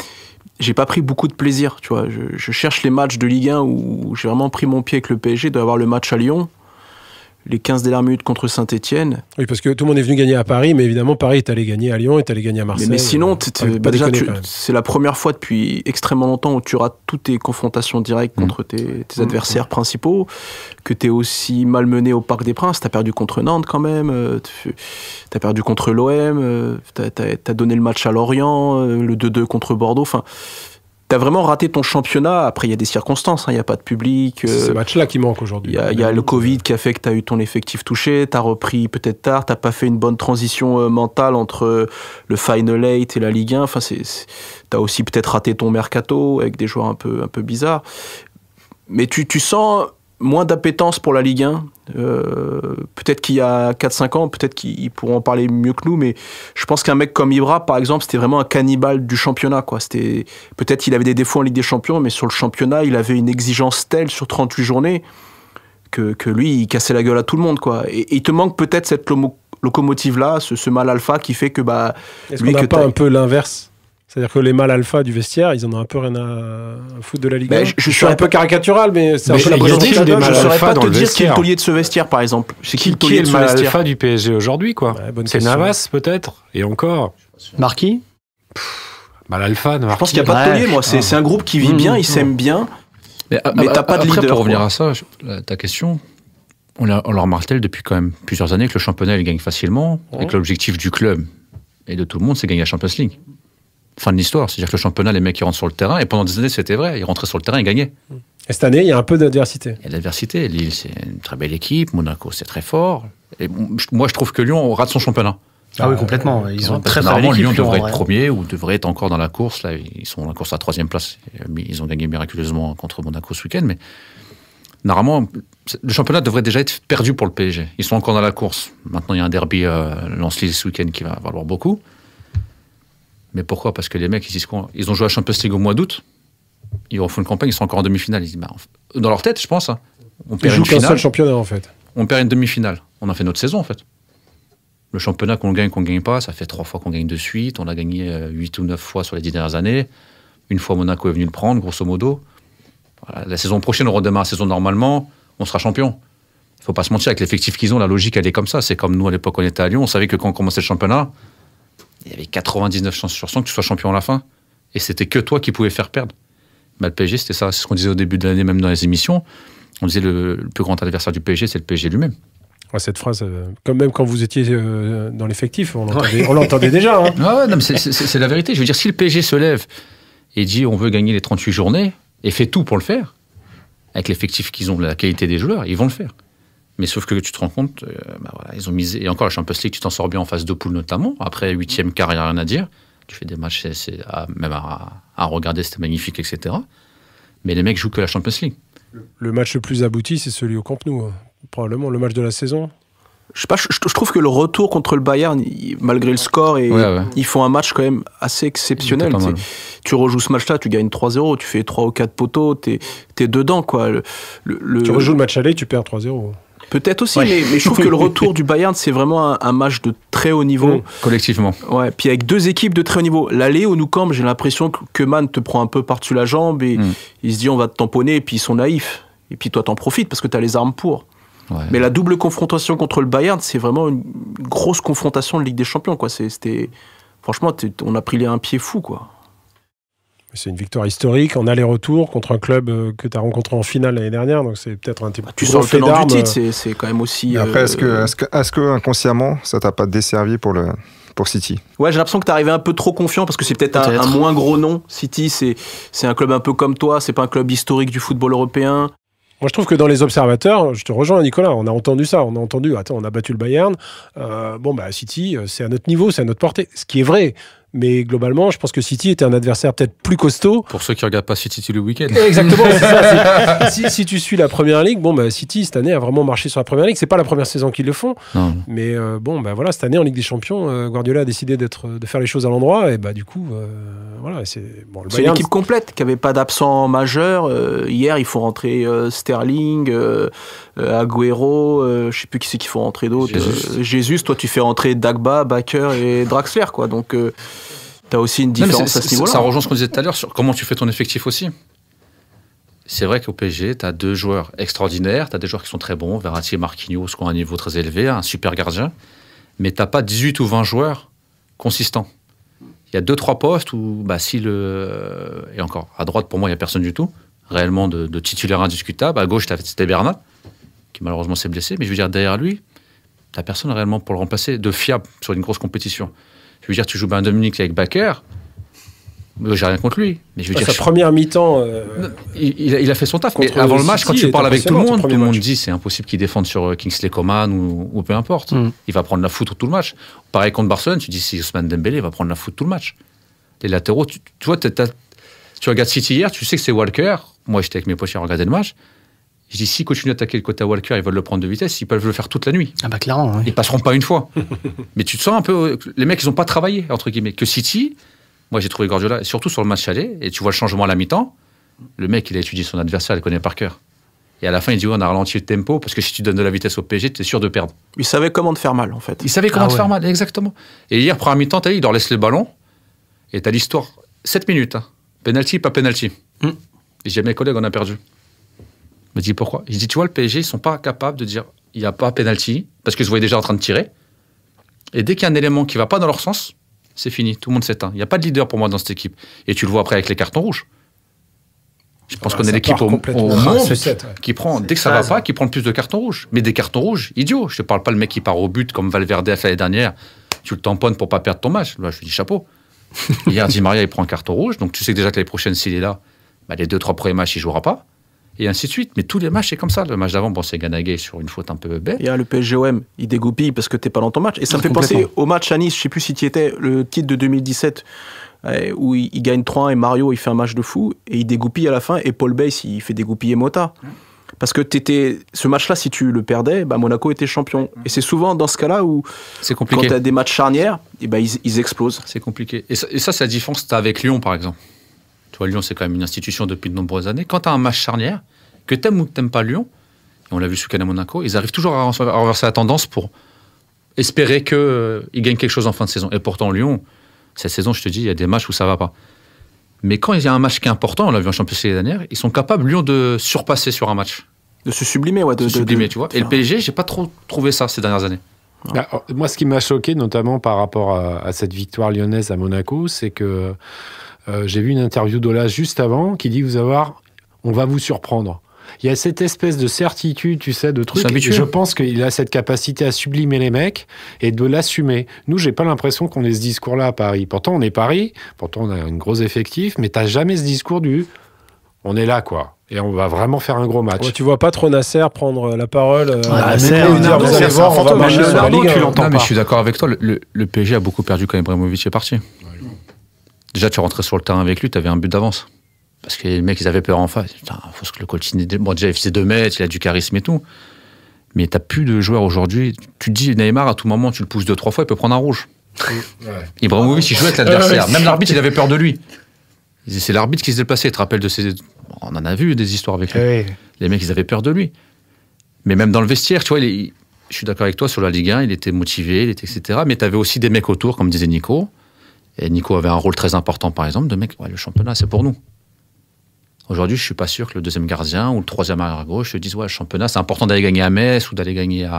j'ai pas pris beaucoup de plaisir. Tu vois, je, je cherche les matchs de Ligue 1 où j'ai vraiment pris mon pied avec le PSG. avoir le match à Lyon les 15 dernières minutes contre saint étienne Oui, parce que tout le monde est venu gagner à Paris, mais évidemment, Paris est allé gagner à Lyon, est allé gagner à Marseille. Mais, sinon, bah déjà, c'est la première fois depuis extrêmement longtemps où tu auras toutes tes confrontations directes mmh. contre tes, mmh. adversaires principaux, que tu es aussi malmené au Parc des Princes. Tu as perdu contre Nantes quand même, euh, tu as perdu contre l'OM, euh, tu as, donné le match à Lorient, euh, le 2-2 contre Bordeaux. Enfin, tu as vraiment raté ton championnat. Après, il y a des circonstances, hein. il n'y a pas de public. c'est euh, ce match-là qui manque aujourd'hui. Il y, a, le Covid qui a fait que tu as eu ton effectif touché, tu as repris peut-être tard, tu pas fait une bonne transition euh, mentale entre euh, le Final 8 et la Ligue 1. Enfin, tu as aussi peut-être raté ton mercato avec des joueurs un peu, un peu bizarres. Mais tu, tu sens moins d'appétence pour la Ligue 1. Euh, peut-être qu'il y a 4-5 ans, peut-être qu'ils pourront en parler mieux que nous, mais je pense qu'un mec comme Ibra, par exemple, c'était vraiment un cannibale du championnat. Quoi. C'était, peut-être qu'il avait des défauts en Ligue des Champions, mais sur le championnat, il avait une exigence telle sur 38 journées que, lui, il cassait la gueule à tout le monde. Quoi. Et, il te manque peut-être cette locomotive-là, ce, mal alpha qui fait que... Bah, est pas un peu l'inverse c'est-à-dire que les mâles alpha du vestiaire, ils en ont un peu rien à foutre de la Ligue 1. Je, suis un peu caricatural, mais c'est un peu la des pas te dire qui est le collier de ce vestiaire, par exemple. C'est qui, est le mâle alpha du PSG aujourd'hui, quoi C'est Navas, peut-être Et encore Marquis Mal alpha, Marquis. Je pense qu'il n'y a pas de collier, moi. Ah. C'est un groupe qui vit bien, il mmh, mmh. s'aime bien. Mais, tu t'as pas de leader. Pour revenir à ça, euh, ta question, on, leur martèle depuis quand même plusieurs années que le championnat, il gagne facilement, et que l'objectif du club et de tout le monde, c'est gagner la Champions League fin de l'histoire. C'est-à-dire que le championnat, les mecs qui rentrent sur le terrain, et pendant des années, c'était vrai, ils rentraient sur le terrain et gagnaient. Et cette année, il y a un peu d'adversité. Il y a d'adversité. Lille, c'est une très belle équipe. Monaco, c'est très fort. Et moi, je trouve que Lyon rate son championnat. Ah oui, complètement. Euh, ils, ont très Normalement, Lyon devrait être premier ou devrait être encore dans la course. Là, ils sont dans la course à troisième place. Ils ont gagné miraculeusement contre Monaco ce week-end, mais normalement, le championnat devrait déjà être perdu pour le PSG. Ils sont encore dans la course. Maintenant, il y a un derby euh, lille ce week-end qui va valoir beaucoup. Mais pourquoi Parce que les mecs, ils Ils ont joué à Champions League au mois d'août, ils refont une campagne, ils sont encore en demi-finale. Ils disent, bah, dans leur tête, je pense, hein, on ils perd une Seul championnat, en fait. On perd une demi-finale. On a fait notre saison, en fait. Le championnat qu'on gagne, qu'on gagne pas, ça fait trois fois qu'on gagne de suite. On a gagné euh, huit ou neuf fois sur les dix dernières années. Une fois Monaco est venu le prendre, grosso modo. la saison prochaine, on redémarre la saison normalement, on sera champion. Il faut pas se mentir, avec l'effectif qu'ils ont, la logique, elle est comme ça. C'est comme nous, à l'époque, on était à Lyon, on savait que quand on commençait le championnat, il y avait 99 chances sur 100 que tu sois champion à la fin. Et c'était que toi qui pouvais faire perdre. Mal le PSG, c'était ça. C'est ce qu'on disait au début de l'année, même dans les émissions. On disait le, le plus grand adversaire du PSG, c'est le PSG lui-même. cette phrase, quand euh, même quand vous étiez euh, dans l'effectif, on l'entendait déjà. Hein. c'est la vérité. Je veux dire, si le PSG se lève et dit on veut gagner les 38 journées et fait tout pour le faire, avec l'effectif qu'ils ont, la qualité des joueurs, ils vont le faire. Mais sauf que tu te rends compte, euh, bah ils ont misé. Et encore, la Champions League, tu t'en sors bien en phase de poule notamment. Après, huitième quart, il n'y a rien à dire. Tu fais des matchs, à, même à, regarder, c'était magnifique, etc. Mais les mecs jouent que la Champions League. Le match le plus abouti, c'est celui au Camp Nou. Hein. Probablement le match de la saison. Je, sais pas, je, trouve que le retour contre le Bayern, malgré le score, et, ils font un match quand même assez exceptionnel. Tu rejoues ce match-là, tu gagnes 3-0, tu fais 3 ou 4 poteaux, t'es es dedans. Quoi. tu rejoues le match aller, tu perds 3-0. Peut-être aussi, mais, je trouve que le retour du Bayern, c'est vraiment un, match de très haut niveau. Mm, collectivement. Ouais, puis avec deux équipes de très haut niveau. L'aller au nous j'ai l'impression que Man te prend un peu par-dessus la jambe et mm. il se dit on va te tamponner, et puis ils sont naïfs. Et puis toi, t'en profites parce que t'as les armes pour. Mais la double confrontation contre le Bayern, c'est vraiment une grosse confrontation de Ligue des Champions. Quoi. C'était, franchement, on a pris les un pied fou. quoi. C'est une victoire historique en aller-retour contre un club euh, que tu as rencontré en finale l'année dernière, donc c'est peut-être un petit Tu sens le du titre, c'est quand même aussi. après, euh, est-ce que, inconsciemment, ça t'a pas desservi pour le, pour City. Ouais, j'ai l'impression que tu arrivé un peu trop confiant parce que c'est peut-être un, moins gros nom. City, c'est un club un peu comme toi, c'est pas un club historique du football européen. Moi, je trouve que dans les observateurs, je te rejoins, Nicolas, on a entendu ça, on a entendu, attends, on a battu le Bayern, euh, bon, bah, City, c'est à notre niveau, c'est à notre portée, ce qui est vrai. Mais globalement, je pense que City était un adversaire peut-être plus costaud. Pour ceux qui regardent pas City le week-end. Exactement. ça, si, tu suis la première ligue, bon, bah, City cette année a vraiment marché sur la première ligue. C'est pas la première saison qu'ils le font. Mais euh, bon, bah, voilà, cette année en Ligue des Champions, euh, Guardiola a décidé d'être, de faire les choses à l'endroit. Et bah, du coup, euh, voilà, c'est bon, une équipe complète qui avait pas d'absent majeur. hier, il faut rentrer Sterling. Euh, Agüero, je euh, je sais plus qui c'est qu'il faut rentrer d'autre. Euh, Jésus. toi tu fais rentrer Dagba, Baker et Draxler, quoi. Donc tu as aussi une différence à ce niveau-là. Ça rejoint ce qu'on disait tout à l'heure sur comment tu fais ton effectif aussi. C'est vrai qu'au PSG, tu as deux joueurs extraordinaires, tu as des joueurs qui sont très bons, Verratti et Marquinhos qui ont un niveau très élevé, un super gardien, mais tu pas 18 ou 20 joueurs consistants. Il y a deux, trois postes où, bah, si le. Et encore, à droite, pour moi, il n'y a personne du tout, réellement de, de titulaire indiscutable. À gauche, c'était Bernat qui malheureusement s'est blessé. Mais je veux dire, derrière lui, t'as personne réellement pour le remplacer de fiable sur une grosse compétition. Je veux dire, tu joues Ben Dominique avec Baker. Euh, j'ai rien contre lui. Mais je veux dire, sa première mi-temps. Euh, il, a fait son taf. Mais avant le match, quand tu parles avec tout le monde, tout le monde dit c'est impossible qu'il défende sur euh, Kingsley Coman ou, peu importe. Mm. Il va prendre la foutre tout le match. Pareil contre Barcelone, tu dis si Ousmane Dembélé va prendre la foutre tout le match. Les latéraux, tu, vois, tu regardes City hier, tu sais que c'est Walker. Moi, j'étais avec mes potes, à regarder le match. Je dis, s'ils continuent attaquer le à Walker, ils veulent le prendre de vitesse, ils peuvent le faire toute la nuit. Ah bah clairement, Ils passeront pas une fois. Mais tu te sens un peu... Les mecs, ils n'ont pas travaillé, entre guillemets. Que City, moi j'ai trouvé Guardiola, surtout sur le match aller, et tu vois le changement à la mi-temps, le mec, il a étudié son adversaire, il connaît par cœur. Et à la fin, il dit on a ralenti le tempo parce que si tu donnes de la vitesse au PSG, tu es sûr de perdre. Il savait comment te faire mal, en fait. Il savait comment ah te faire mal, exactement. Et hier, première mi-temps, il leur laisse le ballon et tu as l'histoire. 7 minutes. Hein. Penalty, pas penalty. Hmm. j'ai mes collègues, on a perdu me dit pourquoi Il dit tu vois, le PSG, ils sont pas capables de dire il n'y a pas penalty parce qu'ils se voyaient déjà en train de tirer. Et dès qu'il y a un élément qui va pas dans leur sens, c'est fini, tout le monde s'éteint. Il n'y a pas de leader pour moi dans cette équipe. Et tu le vois après avec les cartons rouges. Je pense ah, qu'on est l'équipe au, monde qui prend, dès que ça va pas, qui prend le plus de cartons rouges. Mais des cartons rouges, idiot. Je te parle pas le mec qui part au but comme Valverde l'année dernière. Tu le tamponnes pour pas perdre ton match. Là, je lui dis chapeau. Hier, Di Maria, il prend un carton rouge. Donc tu sais déjà que les prochaines s'il est là, bah, les deux, trois premiers matchs, il jouera pas et ainsi de suite. Mais tous les matchs, c'est comme ça. Le match d'avant, bon, c'est Ganagay sur une faute un peu bête. Et là, hein, le PSGOM, il dégoupille parce que t'es pas dans ton match. Et ça me fait penser au match à Nice, je sais plus si tu étais, le titre de 2017 eh, où il, gagne 3-1 et Mario il fait un match de fou et il dégoupille à la fin et Paul Bass il fait dégoupiller Mota. Parce que étais ce match-là, si tu le perdais, bah Monaco était champion. Et c'est souvent dans ce cas-là où, c'est compliqué. quand tu as des matchs charnières, et eh ben ils, explosent. C'est compliqué. Et ça, ça c'est la différence tu avec Lyon, par exemple. Lyon, c'est quand même une institution depuis de nombreuses années. Quand tu as un match charnière, que t'aimes ou que t'aimes pas Lyon, on l'a vu sous à Monaco, ils arrivent toujours à renverser la tendance pour espérer qu'ils euh, gagnent quelque chose en fin de saison. Et pourtant, Lyon, cette saison, je te dis, il y a des matchs où ça va pas. Mais quand il y a un match qui est important, on l'a vu en championnat l'année dernière, ils sont capables, Lyon, de surpasser sur un match. De se sublimer, ouais. De, sublimer, tu vois. Et le PSG, j'ai pas trop trouvé ça ces dernières années. Bah, oh, moi, ce qui m'a choqué, notamment par rapport à cette victoire lyonnaise à Monaco, c'est que euh, j'ai vu une interview d'Ola juste avant qui dit vous avoir, on va vous surprendre. Il y a cette espèce de certitude, tu sais, de truc. Et je pense qu'il a cette capacité à sublimer les mecs et de l'assumer. Nous, j'ai pas l'impression qu'on ait ce discours-là à Paris. Pourtant, on est Paris, pourtant on a un gros effectif, mais tu t'as jamais ce discours du on est là, quoi. Et on va vraiment faire un gros match. tu vois pas trop Nasser prendre euh, la parole. Euh, ah, Nasser, dire, voir, va mais je suis d'accord avec toi. Le, PSG a beaucoup perdu quand Ibrahimovic est parti déjà, tu rentrais sur le terrain avec lui, tu avais un but d'avance. Parce que les mecs, ils avaient peur en face. Putain, faut que le coach. Bon, déjà, il faisait 2 mètres, il a du charisme et tout. Mais tu t'as plus de joueurs aujourd'hui. Tu dis, Neymar, à tout moment, tu le pousses deux, trois fois, il peut prendre un rouge. Ouais. Ibrahimovic, il ah, jouait avec l'adversaire. Même l'arbitre, il avait peur de lui. C'est l'arbitre qui s'est passé Tu te rappelles de ces. On en a vu des histoires avec lui. Les mecs, ils avaient peur de lui. Mais même dans le vestiaire, tu vois, je suis d'accord avec toi sur la Ligue 1, il était motivé, etc. Mais tu avais aussi des mecs autour, comme disait Nico, et Nico avait un rôle très important, par exemple, de mec, le championnat, c'est pour nous. Aujourd'hui, je ne suis pas sûr que le deuxième gardien ou le troisième arrière gauche se disent « ouais, le championnat, c'est important d'aller gagner à Metz ou d'aller gagner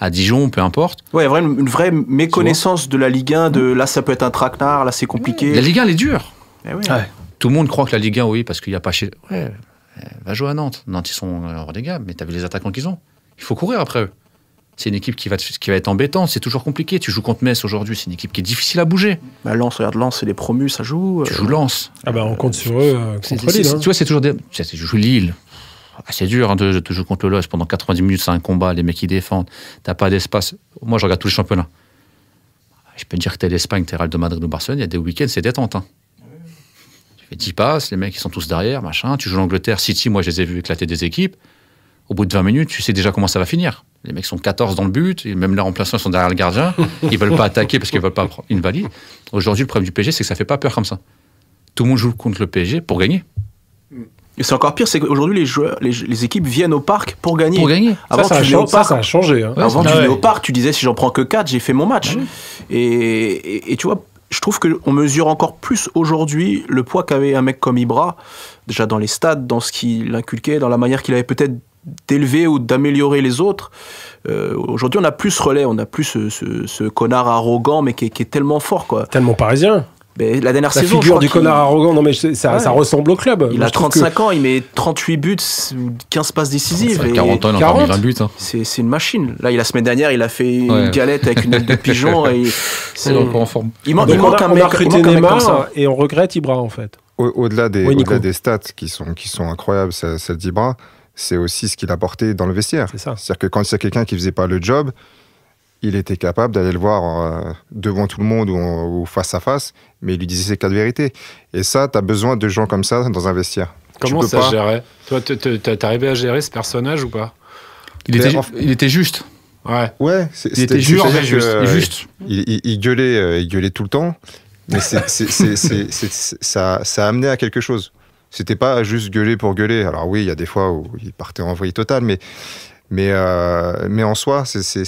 à, Dijon, peu importe. Ouais, une vraie méconnaissance de la Ligue 1, de là, ça peut être un traquenard, là, c'est compliqué. La Ligue 1, elle est dure. Eh Tout le monde croit que la Ligue 1, oui, parce qu'il n'y a pas chez. Ouais, eh, va jouer à Nantes. Nantes, ils sont hors des gars, mais t'as vu les attaquants qu'ils ont. Il faut courir après eux. C'est une équipe qui va, qui va être embêtante, c'est toujours compliqué. Tu joues contre Metz aujourd'hui, c'est une équipe qui est difficile à bouger. Bah Lens, regarde Lens, c'est les promus, ça joue. Euh. Tu joues Lens. Ah ben, on compte sur eux euh, contre Lille. Hein. Tu vois, c'est toujours des... Tu joues Lille. Ah, c'est dur hein, de, jouer contre l'OS pendant 90 minutes, c'est un combat, les mecs qui défendent, t'as pas d'espace. Moi, je regarde tous les championnats. Ah, je peux te dire que t'es l'Espagne, t'es Real de Madrid ou Barcelone, il y a des week-ends, c'est détente. Hein. Tu fais 10 passes, les mecs, ils sont tous derrière, machin. Tu joues l'Angleterre, City, moi, je les ai vus éclater des équipes au bout de 20 minutes, tu sais déjà comment ça va finir. Les mecs sont 14 dans le but, et même leurs remplaçants sont derrière le gardien, ils veulent pas attaquer parce qu'ils veulent pas prendre une valide. Aujourd'hui, le problème du PSG, c'est que ça fait pas peur comme ça. Tout le monde joue contre le PSG pour gagner. Et c'est encore pire, c'est qu'aujourd'hui les joueurs, les, équipes viennent au parc pour gagner. Pour gagner. Avant ça, ça, tu au parc, ça, a changé. Hein. Avant tu venais au parc, tu disais si j'en prends que 4, j'ai fait mon match. Et, et, et, tu vois, je trouve qu'on mesure encore plus aujourd'hui le poids qu'avait un mec comme Ibra, déjà dans les stades, dans ce qu'il inculquait, dans la manière qu'il avait peut-être d'élever ou d'améliorer les autres. Euh, aujourd'hui, on n'a plus ce relais, on n'a plus ce, connard arrogant, mais qui est, tellement fort. quoi. Tellement parisien mais la dernière la figure du connard arrogant, non mais ça, ressemble au club. Il a 35 ans, il met 38 buts, 15 passes décisives. et 40 buts. Hein. C'est une machine. Là, la semaine dernière, il a fait une galette avec une aile de pigeon. et en forme. Il, manque un mec. recruté Neymar et on regrette Ibra en fait. Au-delà des, des, stats qui sont, qui sont incroyables, celle d'Ibra c'est aussi ce qu'il apportait dans le vestiaire. C'est-à-dire que quand c'est quelqu'un qui faisait pas le job, il était capable d'aller le voir euh, devant tout le monde ou, face à face, mais il lui disait ses quatre vérités. Et ça, tu as besoin de gens comme ça dans un vestiaire. Comment ça pas... gérait Toi, t'es arrivé à gérer ce personnage ou pas il était, il était juste. Ouais. Ouais, il était juste. Il, gueulait, tout le temps, mais ça, a amené à quelque chose. C'était pas juste gueuler pour gueuler. Alors oui, il y a des fois où il partait en vrille totale, mais, mais, euh, mais en soi, c'est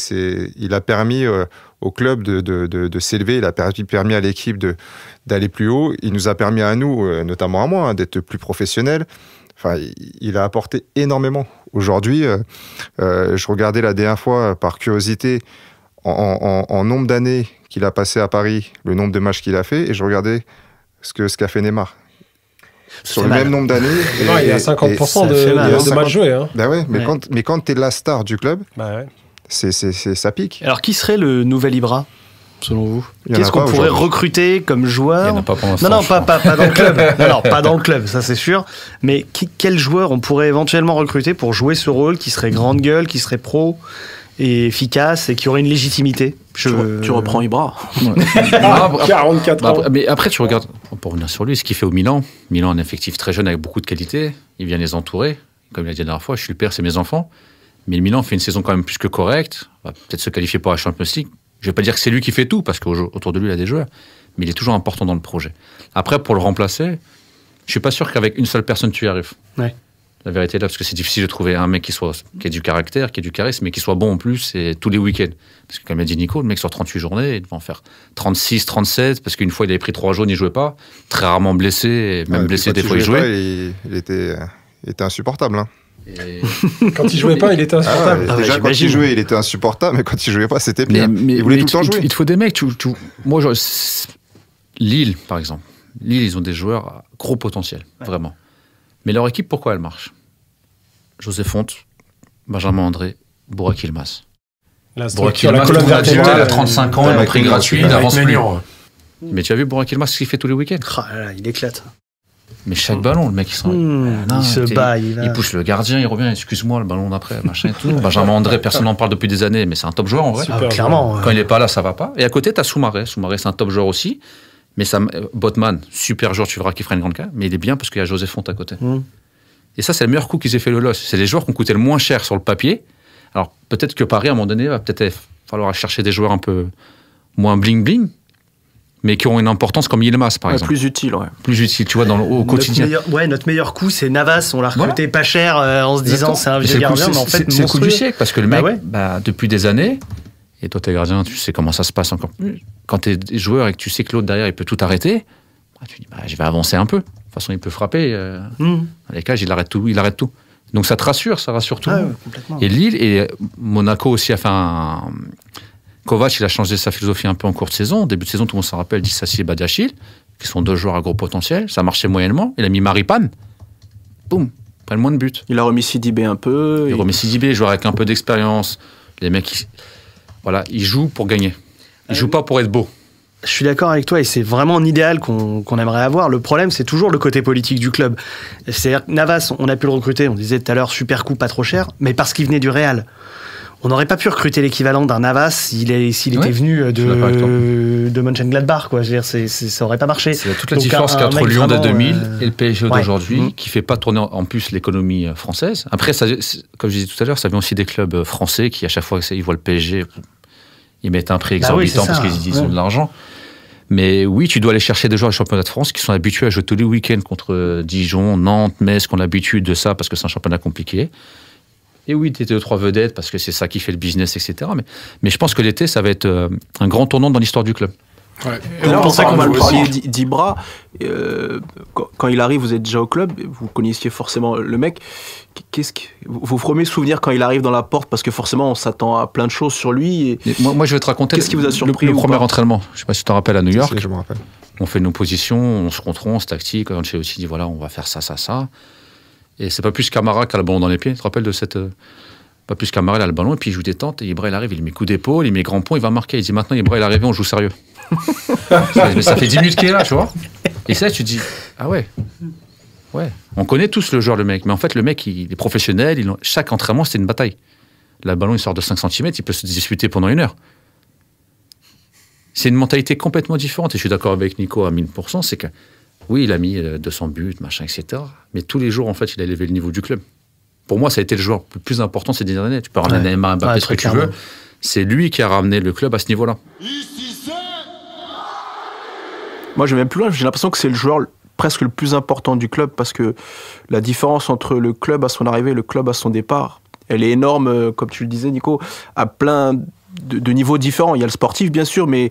il a permis euh, au club de, de, de, s'élever, il a permis à l'équipe d'aller plus haut, il nous a permis à nous, euh, notamment à moi, hein, d'être plus professionnels. Enfin, il a apporté énormément. Aujourd'hui, je regardais la dernière fois par curiosité en, nombre d'années qu'il a passé à Paris, le nombre de matchs qu'il a fait, et je regardais ce qu'a ce qu'a fait Neymar sur le même nombre d'années. non, il y a 50% de, de, de Hein. Ben ouais, mais, Quand, mais quand tu es la star du club, ben c'est, ça pique. Alors, qui serait le nouvel Ibra selon vous Qu'est-ce qu'on pourrait recruter comme joueur pas Non, non, pas, pas, dans le club. alors pas dans le club, ça c'est sûr. Mais quel joueur on pourrait éventuellement recruter pour jouer ce rôle qui serait grande gueule, qui serait pro et efficace et qui aurait une légitimité. Je... Tu, reprends Ibra. 44 ah, bah, ans. mais après, tu regardes, pour revenir sur lui, ce qu'il fait au Milan. Milan, un effectif très jeune avec beaucoup de qualité. Il vient les entourer. Comme il a dit la dernière fois, je suis le père, c'est mes enfants. Mais le Milan fait une saison quand même plus que correcte. Va peut-être se qualifier pour la Champions League. Je ne vais pas dire que c'est lui qui fait tout, parce qu'autour de lui, il a des joueurs. Mais il est toujours important dans le projet. Après, pour le remplacer, je ne suis pas sûr qu'avec une seule personne, tu y arrives. Ouais la vérité là, parce que c'est difficile de trouver un mec qui, soit, qui ait du caractère, qui ait du charisme, mais qui soit bon en plus tous les week-ends. Parce que comme a dit Nico, le mec sur 38 journées, il devait en faire 36, 37, parce qu'une fois il avait pris 3 jaunes, il jouait pas. Très rarement blessé, même blessé des fois il jouait. il, était, il, était, insupportable. Hein. quand il jouait pas, il était insupportable. Ah déjà, ah quand il jouait, il était insupportable, mais quand il jouait pas, c'était bien. il voulait tout le temps jouer. Il te faut des mecs. Moi, Lille, par exemple. Lille, ils ont des joueurs à gros potentiel, vraiment. Mais leur équipe, pourquoi elle marche José Fonte, Benjamin André, Burak Ilmas. La Burak Ilmas, la à 35 ans, il a euh, pris gratuit, il avance plus. Mais tu as vu Burak Ilmas ce qu'il fait tous les week-ends ah, Il éclate. Mais chaque ballon, le mec, il, hmm, se bat, il, pousse le gardien, il revient, excuse-moi, le ballon d'après, machin et tout. Benjamin André, personne n'en parle depuis des années, mais c'est un top joueur en vrai. clairement. Quand il n'est pas là, ça va pas. Et à côté, tu as Soumaré. Soumaré, c'est un top joueur aussi. Mais ça, euh, Botman, super joueur, tu verras qu'il fera une grande cas. Mais il est bien parce qu'il y a José Fonte à côté. Hmm. Et ça, c'est le meilleur coup qu'ils aient fait le loss. C'est les joueurs qui ont coûté le moins cher sur le papier. Alors peut-être que Paris, à un moment donné, va peut-être falloir chercher des joueurs un peu moins bling-bling, mais qui ont une importance comme Yilmaz par exemple. Plus utile, ouais. Plus utile, tu vois, dans au quotidien. ouais, notre meilleur coup, c'est Navas. On l'a recruté pas cher euh, en se disant c'est un vieux gardien, mais en fait, c'est le coup du siècle parce que le bah mec, bah, depuis des années, et toi, t'es gardien, tu sais comment ça se passe encore plus. Quand t'es joueur et que tu sais que l'autre derrière, il peut tout arrêter, ah, bah, je vais avancer un peu. De toute façon, il peut frapper. Euh, hmm. Dans les cages, il arrête tout. Il arrête tout. Donc ça te rassure, ça rassure tout. Ah, et Lille et euh, Monaco aussi a Kovac, il a changé sa philosophie un peu en cours de saison. début de saison, tout le monde s'en rappelle, Dissassi et Badiachil, qui sont deux joueurs à gros potentiel. Ça marchait moyennement. Il a mis Maripane. Boum, le moins de buts. Il a remis Sidibé un peu. Il a remis Sidibé, joueur avec un peu d'expérience. Les mecs, voilà, ils jouent pour gagner. Ils euh, jouent pas pour être beaux. Je suis d'accord avec toi et c'est vraiment un idéal qu'on aimerait avoir. Le problème, c'est toujours le côté politique du club. C'est-à-dire Navas, on a pu le recruter, on disait tout à l'heure, super coup, pas trop cher, mais parce qu'il venait du Real. On n'aurait pas pu recruter l'équivalent d'un Navas s'il était venu de, de Mönchengladbach. Quoi. Je veux dire, ça aurait pas marché. C'est toute la différence entre Lyon de 2000 euh, et le PSG d'aujourd'hui, qui mm. qui fait pas tourner en plus l'économie française. Après, comme je disais tout à l'heure, ça vient aussi des clubs français qui, à chaque fois qu'ils voient le PSG, ils mettent un prix bah exorbitant parce qu'ils ont de l'argent. Mais oui, tu dois aller chercher des joueurs du championnat de France qui sont habitués à jouer tous les week-ends contre euh, Dijon, Nantes, Metz, qu'on a l'habitude de ça parce que c'est un championnat compliqué. Et oui, tu deux, trois vedettes parce que c'est ça qui fait le business, etc. Mais, mais je pense que l'été, ça va être euh, un grand tournant dans l'histoire du club. C'est pour ça qu'on va le parler d'Ibra. Euh, quand, il arrive, vous êtes déjà au club, vous connaissiez forcément le mec. Qu'est-ce que vos premiers souvenirs quand il arrive dans la porte Parce que forcément, on s'attend à plein de choses sur lui. moi, je vais te raconter. Qu'est-ce qui vous a surpris Le, premier entraînement. Je sais pas si tu te rappelles à New York. je me rappelle. On fait nos positions, on se contrôle, on se tactique. On aussi dit voilà, on va faire ça, ça, ça. Et c'est pas plus Camara qui a le ballon dans les pieds. Tu te rappelles de cette euh, pas plus Camara, il a le ballon, et puis il joue des et Ibra, il arrive, il met coup d'épaule, il met grand pont, il va marquer. Il dit maintenant, Ibra, il est arrivé, on joue sérieux mais ça fait 10 minutes qu'il est là, tu vois. Et ça, tu dis, ah ouais, ouais. On connaît tous le joueur, le mec. Mais en fait, le mec, il est professionnel. Il... Chaque entraînement, c'est une bataille. Le ballon, il sort de 5 cm, il peut se disputer pendant une heure. C'est une mentalité complètement différente. Et je suis d'accord avec Nico à 1000%. C'est que, oui, il a mis 200 euh, buts, machin, etc. Mais tous les jours, en fait, il a élevé le niveau du club. Pour moi, ça a été le joueur le plus important ces dernières années. Tu peux ramener Neymar, Mbappé, que tu veux. C'est lui qui a ramené le club à ce niveau-là. Ici, moi, je vais même plus loin. J'ai l'impression que c'est le joueur presque le plus important du club parce que la différence entre le club à son arrivée et le club à son départ, elle est énorme, euh, comme tu le disais, Nico, à plein de, niveaux différents. Il y a le sportif, bien sûr, mais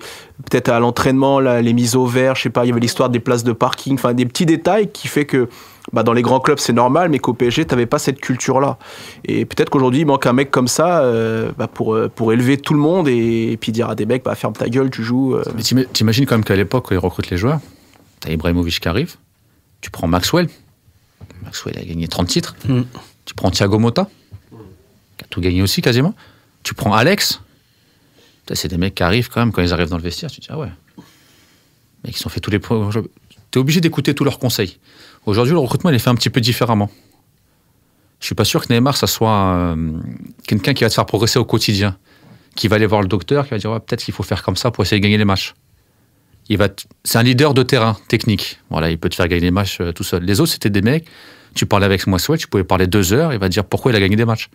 peut-être à l'entraînement, les mises au vert, je sais pas, il y avait l'histoire des places de parking, enfin des petits détails qui fait que bah, dans les grands clubs, c'est normal, mais qu'au PSG, tu n'avais pas cette culture-là. Et peut-être qu'aujourd'hui, il manque un mec comme ça euh, bah, pour, euh, pour élever tout le monde et, puis dire à des mecs, bah, ferme ta gueule, tu joues. Euh. Mais t'imagines quand même qu'à l'époque, ils recrutent les joueurs, t'as Ibrahimovic qui arrive, tu prends Maxwell. Maxwell a gagné 30 titres. Mm. Tu prends Thiago Motta, qui a tout gagné aussi quasiment. Tu prends Alex. C'est des mecs qui arrivent quand même, quand ils arrivent dans le vestiaire, tu te dis, ah ouais. Mais qui sont fait tous les points. Tu es obligé d'écouter tous leurs conseils. Aujourd'hui, le recrutement, il est fait un petit peu différemment. Je suis pas sûr que Neymar, ça soit euh, quelqu'un qui va te faire progresser au quotidien, qui va aller voir le docteur, qui va dire peut-être qu'il faut faire comme ça pour essayer de gagner les matchs. Il va, c'est un leader de terrain technique. Voilà, il peut te faire gagner les matchs euh, tout seul. Les autres, c'était des mecs. Tu parlais avec moi, soit tu pouvais parler deux heures. Il va te dire pourquoi il a gagné des matchs.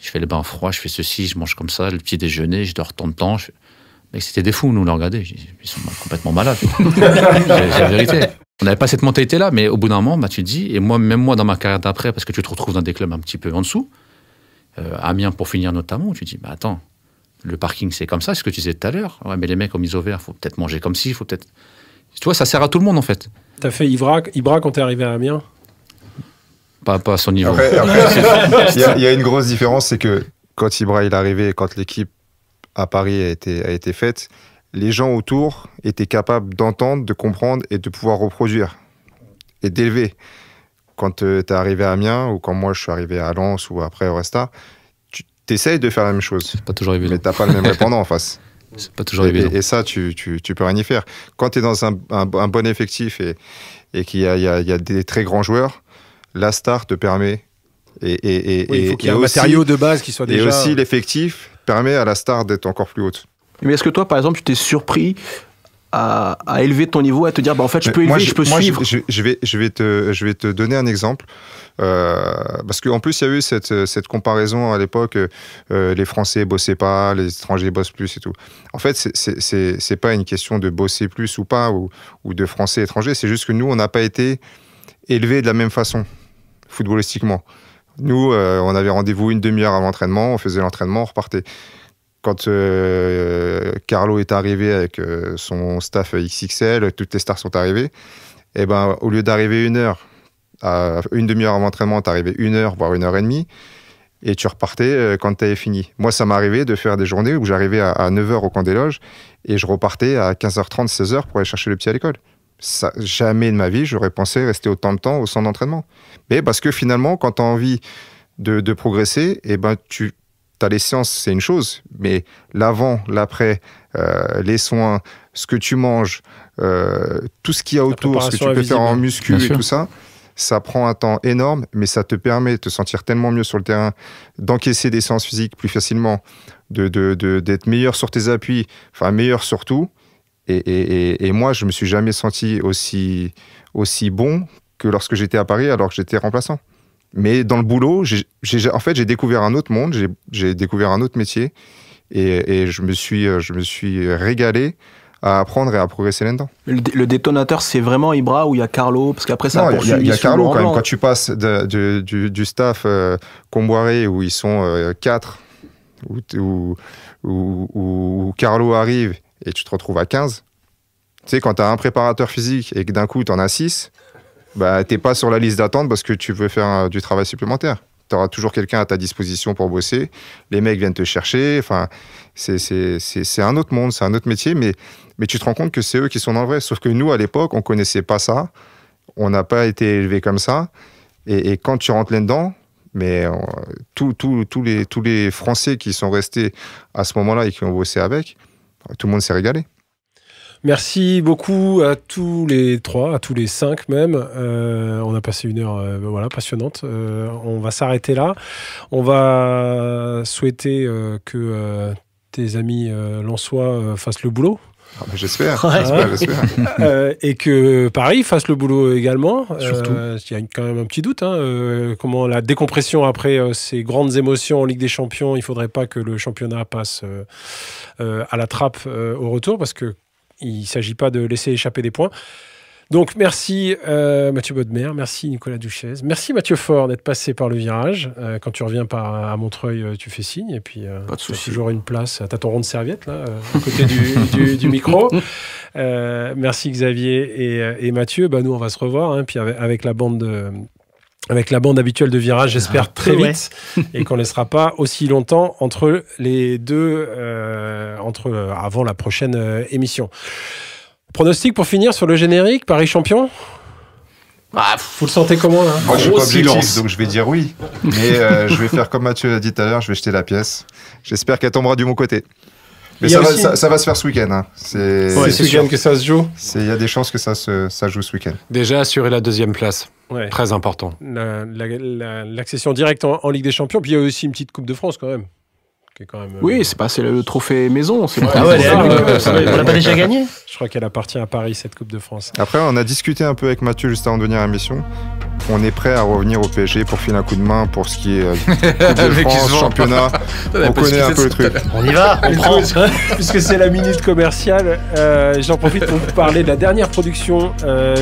Je fais le bain froid, je fais ceci, je mange comme ça, le petit déjeuner, je dors tant de temps. Mais c'était des fous, nous, on regarder. Ils sont complètement malades. c'est la vérité. On n'avait pas cette mentalité-là, mais au bout d'un moment, bah, tu dis, et moi, même moi dans ma carrière d'après, parce que tu te retrouves dans des clubs un petit peu en dessous, euh, Amiens pour finir notamment, tu dis, bah, attends, le parking c'est comme ça, c'est ce que tu disais tout à l'heure. mais les mecs au mis au vert, faut peut-être manger comme si, faut peut-être. Tu vois, ça sert à tout le monde en fait. T'as fait Ibra, Ibra quand t'es arrivé à Amiens pas, à son niveau. Il y, a une grosse différence, c'est que quand Ibra il est arrivé quand l'équipe à Paris a été faite, les gens autour étaient capables d'entendre, de comprendre et de pouvoir reproduire et d'élever. Quand euh, tu es arrivé à Amiens ou quand moi je suis arrivé à Lens ou après au Resta, tu essayes de faire la même chose. C'est pas toujours évident. Mais t'as pas le même répondant en face. C'est pas toujours et, évident. Et, ça, tu, peux rien y faire. Quand tu es dans un, bon effectif et, qu'il y, a, des très grands joueurs, la star te permet. Et, il faut qu'il y ait un de base qui soit déjà. Et aussi, l'effectif permet à la star d'être encore plus haute. Mais est-ce que toi, par exemple, tu t'es surpris à, élever ton niveau, à te dire, bah, en fait, je peux élever, je, peux suivre je, je, vais, je, vais te, je vais te donner un exemple. Euh, parce qu'en plus, il y a eu cette, comparaison à l'époque, euh, les Français bossaient pas, les étrangers bossent plus et tout. En fait, c'est pas une question de bosser plus ou pas, ou, de Français étrangers, c'est juste que nous, on n'a pas été élevés de la même façon, footballistiquement. Nous, euh, on avait rendez-vous une demi-heure avant l'entraînement, on faisait l'entraînement, on repartait quand euh, Carlo est arrivé avec euh, son staff XXL, toutes les stars sont arrivées. Et eh ben, au lieu d'arriver une heure, à, une demi-heure avant l'entraînement, t'arrivais une heure, voire une heure et demie, et tu repartais euh, quand t'avais fini. Moi, ça m'est arrivé de faire des journées où j'arrivais à, 9h au camp des loges, et je repartais à 15h30, 16h pour aller chercher le petit à l'école. jamais de ma vie, j'aurais pensé rester autant de temps au centre d'entraînement. Mais parce que finalement, quand tu as envie de, de progresser, et eh ben, tu tu as les séances, c'est une chose, mais l'avant, l'après, euh, les soins, ce que tu manges, euh, tout ce qu'il y a autour, ce que tu peux faire en muscu et tout ça, ça prend un temps énorme, mais ça te permet de te sentir tellement mieux sur le terrain, d'encaisser des séances physiques plus facilement, d'être de, de, meilleur sur tes appuis, enfin meilleur sur tout. Et, et, moi, je me suis jamais senti aussi, aussi bon que lorsque j'étais à Paris alors que j'étais remplaçant. Mais dans le boulot, en fait, j'ai découvert un autre monde, j'ai découvert un autre métier et, je, me suis, euh, je me suis régalé à apprendre et à progresser là-dedans. Le, détonateur, c'est vraiment Ibra ou il y a Carlo Parce qu'après ça, il y, a, Carlo quand même. Quand tu passes du, staff euh, Comboiré où ils sont 4, euh, quatre, où, Carlo arrive et tu te retrouves à 15. Tu sais, quand tu as un préparateur physique et que d'un coup tu en as 6, bah, t'es pas sur la liste d'attente parce que tu veux faire du travail supplémentaire. Tu auras toujours quelqu'un à ta disposition pour bosser. Les mecs viennent te chercher. Enfin, c'est un autre monde, c'est un autre métier, mais, mais tu te rends compte que c'est eux qui sont dans le vrai. Sauf que nous, à l'époque, on connaissait pas ça. On n'a pas été élevé comme ça. Et, quand tu rentres là-dedans, mais euh, les, tous les Français qui sont restés à ce moment-là et qui ont bossé avec, tout le monde s'est régalé. Merci beaucoup à tous les trois, à tous les cinq même. Euh, on a passé une heure euh, voilà, passionnante. Euh, on va s'arrêter là. On va souhaiter que tes amis Lançois fassent le boulot. Ah, j'espère, j'espère, et que Paris fasse le boulot également. Il y a quand même un petit doute. Hein, comment la décompression après ces grandes émotions en Ligue des Champions, il ne faudrait pas que le championnat passe à la trappe au retour parce que il ne s'agit pas de laisser échapper des points. Donc merci euh, Mathieu Bodmer, merci Nicolas Duchesse, merci Mathieu Fort d'être passé par le virage. Euh, quand tu reviens par, à Montreuil, euh, tu fais signe et puis as toujours une place. T'as ton rond de serviette là, à côté du, micro. merci Xavier et, Mathieu. Bah, nous on va se revoir. Hein, puis avec, avec, la bande de, avec la bande habituelle de virage, j'espère ah, très vite, et qu'on ne laissera pas aussi longtemps entre les deux, euh, entre euh, avant la prochaine euh, émission. Pronostic pour finir sur le générique, Paris champion. Bah, vous le sentez comment là Moi, je suis pas donc je vais dire oui. Mais je vais faire comme Mathieu l'a dit tout à l'heure, je vais jeter la pièce. J'espère qu'elle tombera du bon côté. Mais ça, va, se faire ce week-end. Hein. C'est ce week-end que ça se joue Il y a des chances que ça se joue ce week-end. Déjà assurer la deuxième place. Très important. L'accession directe en, en, Ligue des Champions. Puis il y a aussi une petite Coupe de France quand même oui, euh, c'est pas le trophée maison. Euh, on l'a pas déjà gagné Je crois qu'elle appartient à Paris, cette Coupe de France. Après, on a discuté un peu avec Mathieu juste avant de venir à l'émission. On est prêt à revenir au PSG pour filer un coup de main pour ce qui est euh, Coupe de France, championnat. on connaît un peu le truc. On y va, Puisque c'est la minute commerciale, j'en profite pour vous parler de la dernière production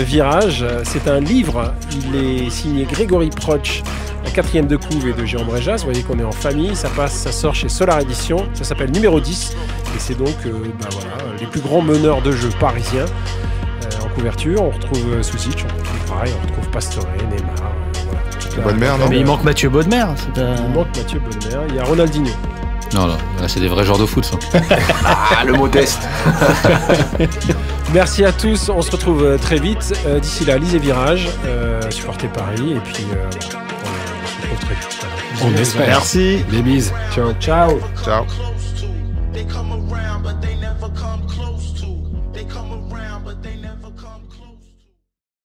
Virage. C'est un livre. Il est signé Grégory Proch la quatrième de couve est de Jean Bréjas. Vous voyez qu'on est en famille. Ça passe, ça sort chez Solar Edition. Ça s'appelle numéro 10. Et c'est donc euh, ben les plus grands meneurs de jeu parisiens. Euh, en couverture, on retrouve euh, Sousic, on retrouve on retrouve Pastoré, Neymar. non Mais il manque Mathieu Bonnemer. Il manque Mathieu Bonnemer. Il y a Ronaldinho. Non, non, c'est des vrais joueurs de foot, ça. ah, le modeste Merci à tous, on se retrouve très vite. D'ici là, lisez Virage, supportez Paris, et puis... On espère. Merci. Des bises. Ciao. Ciao. Ciao.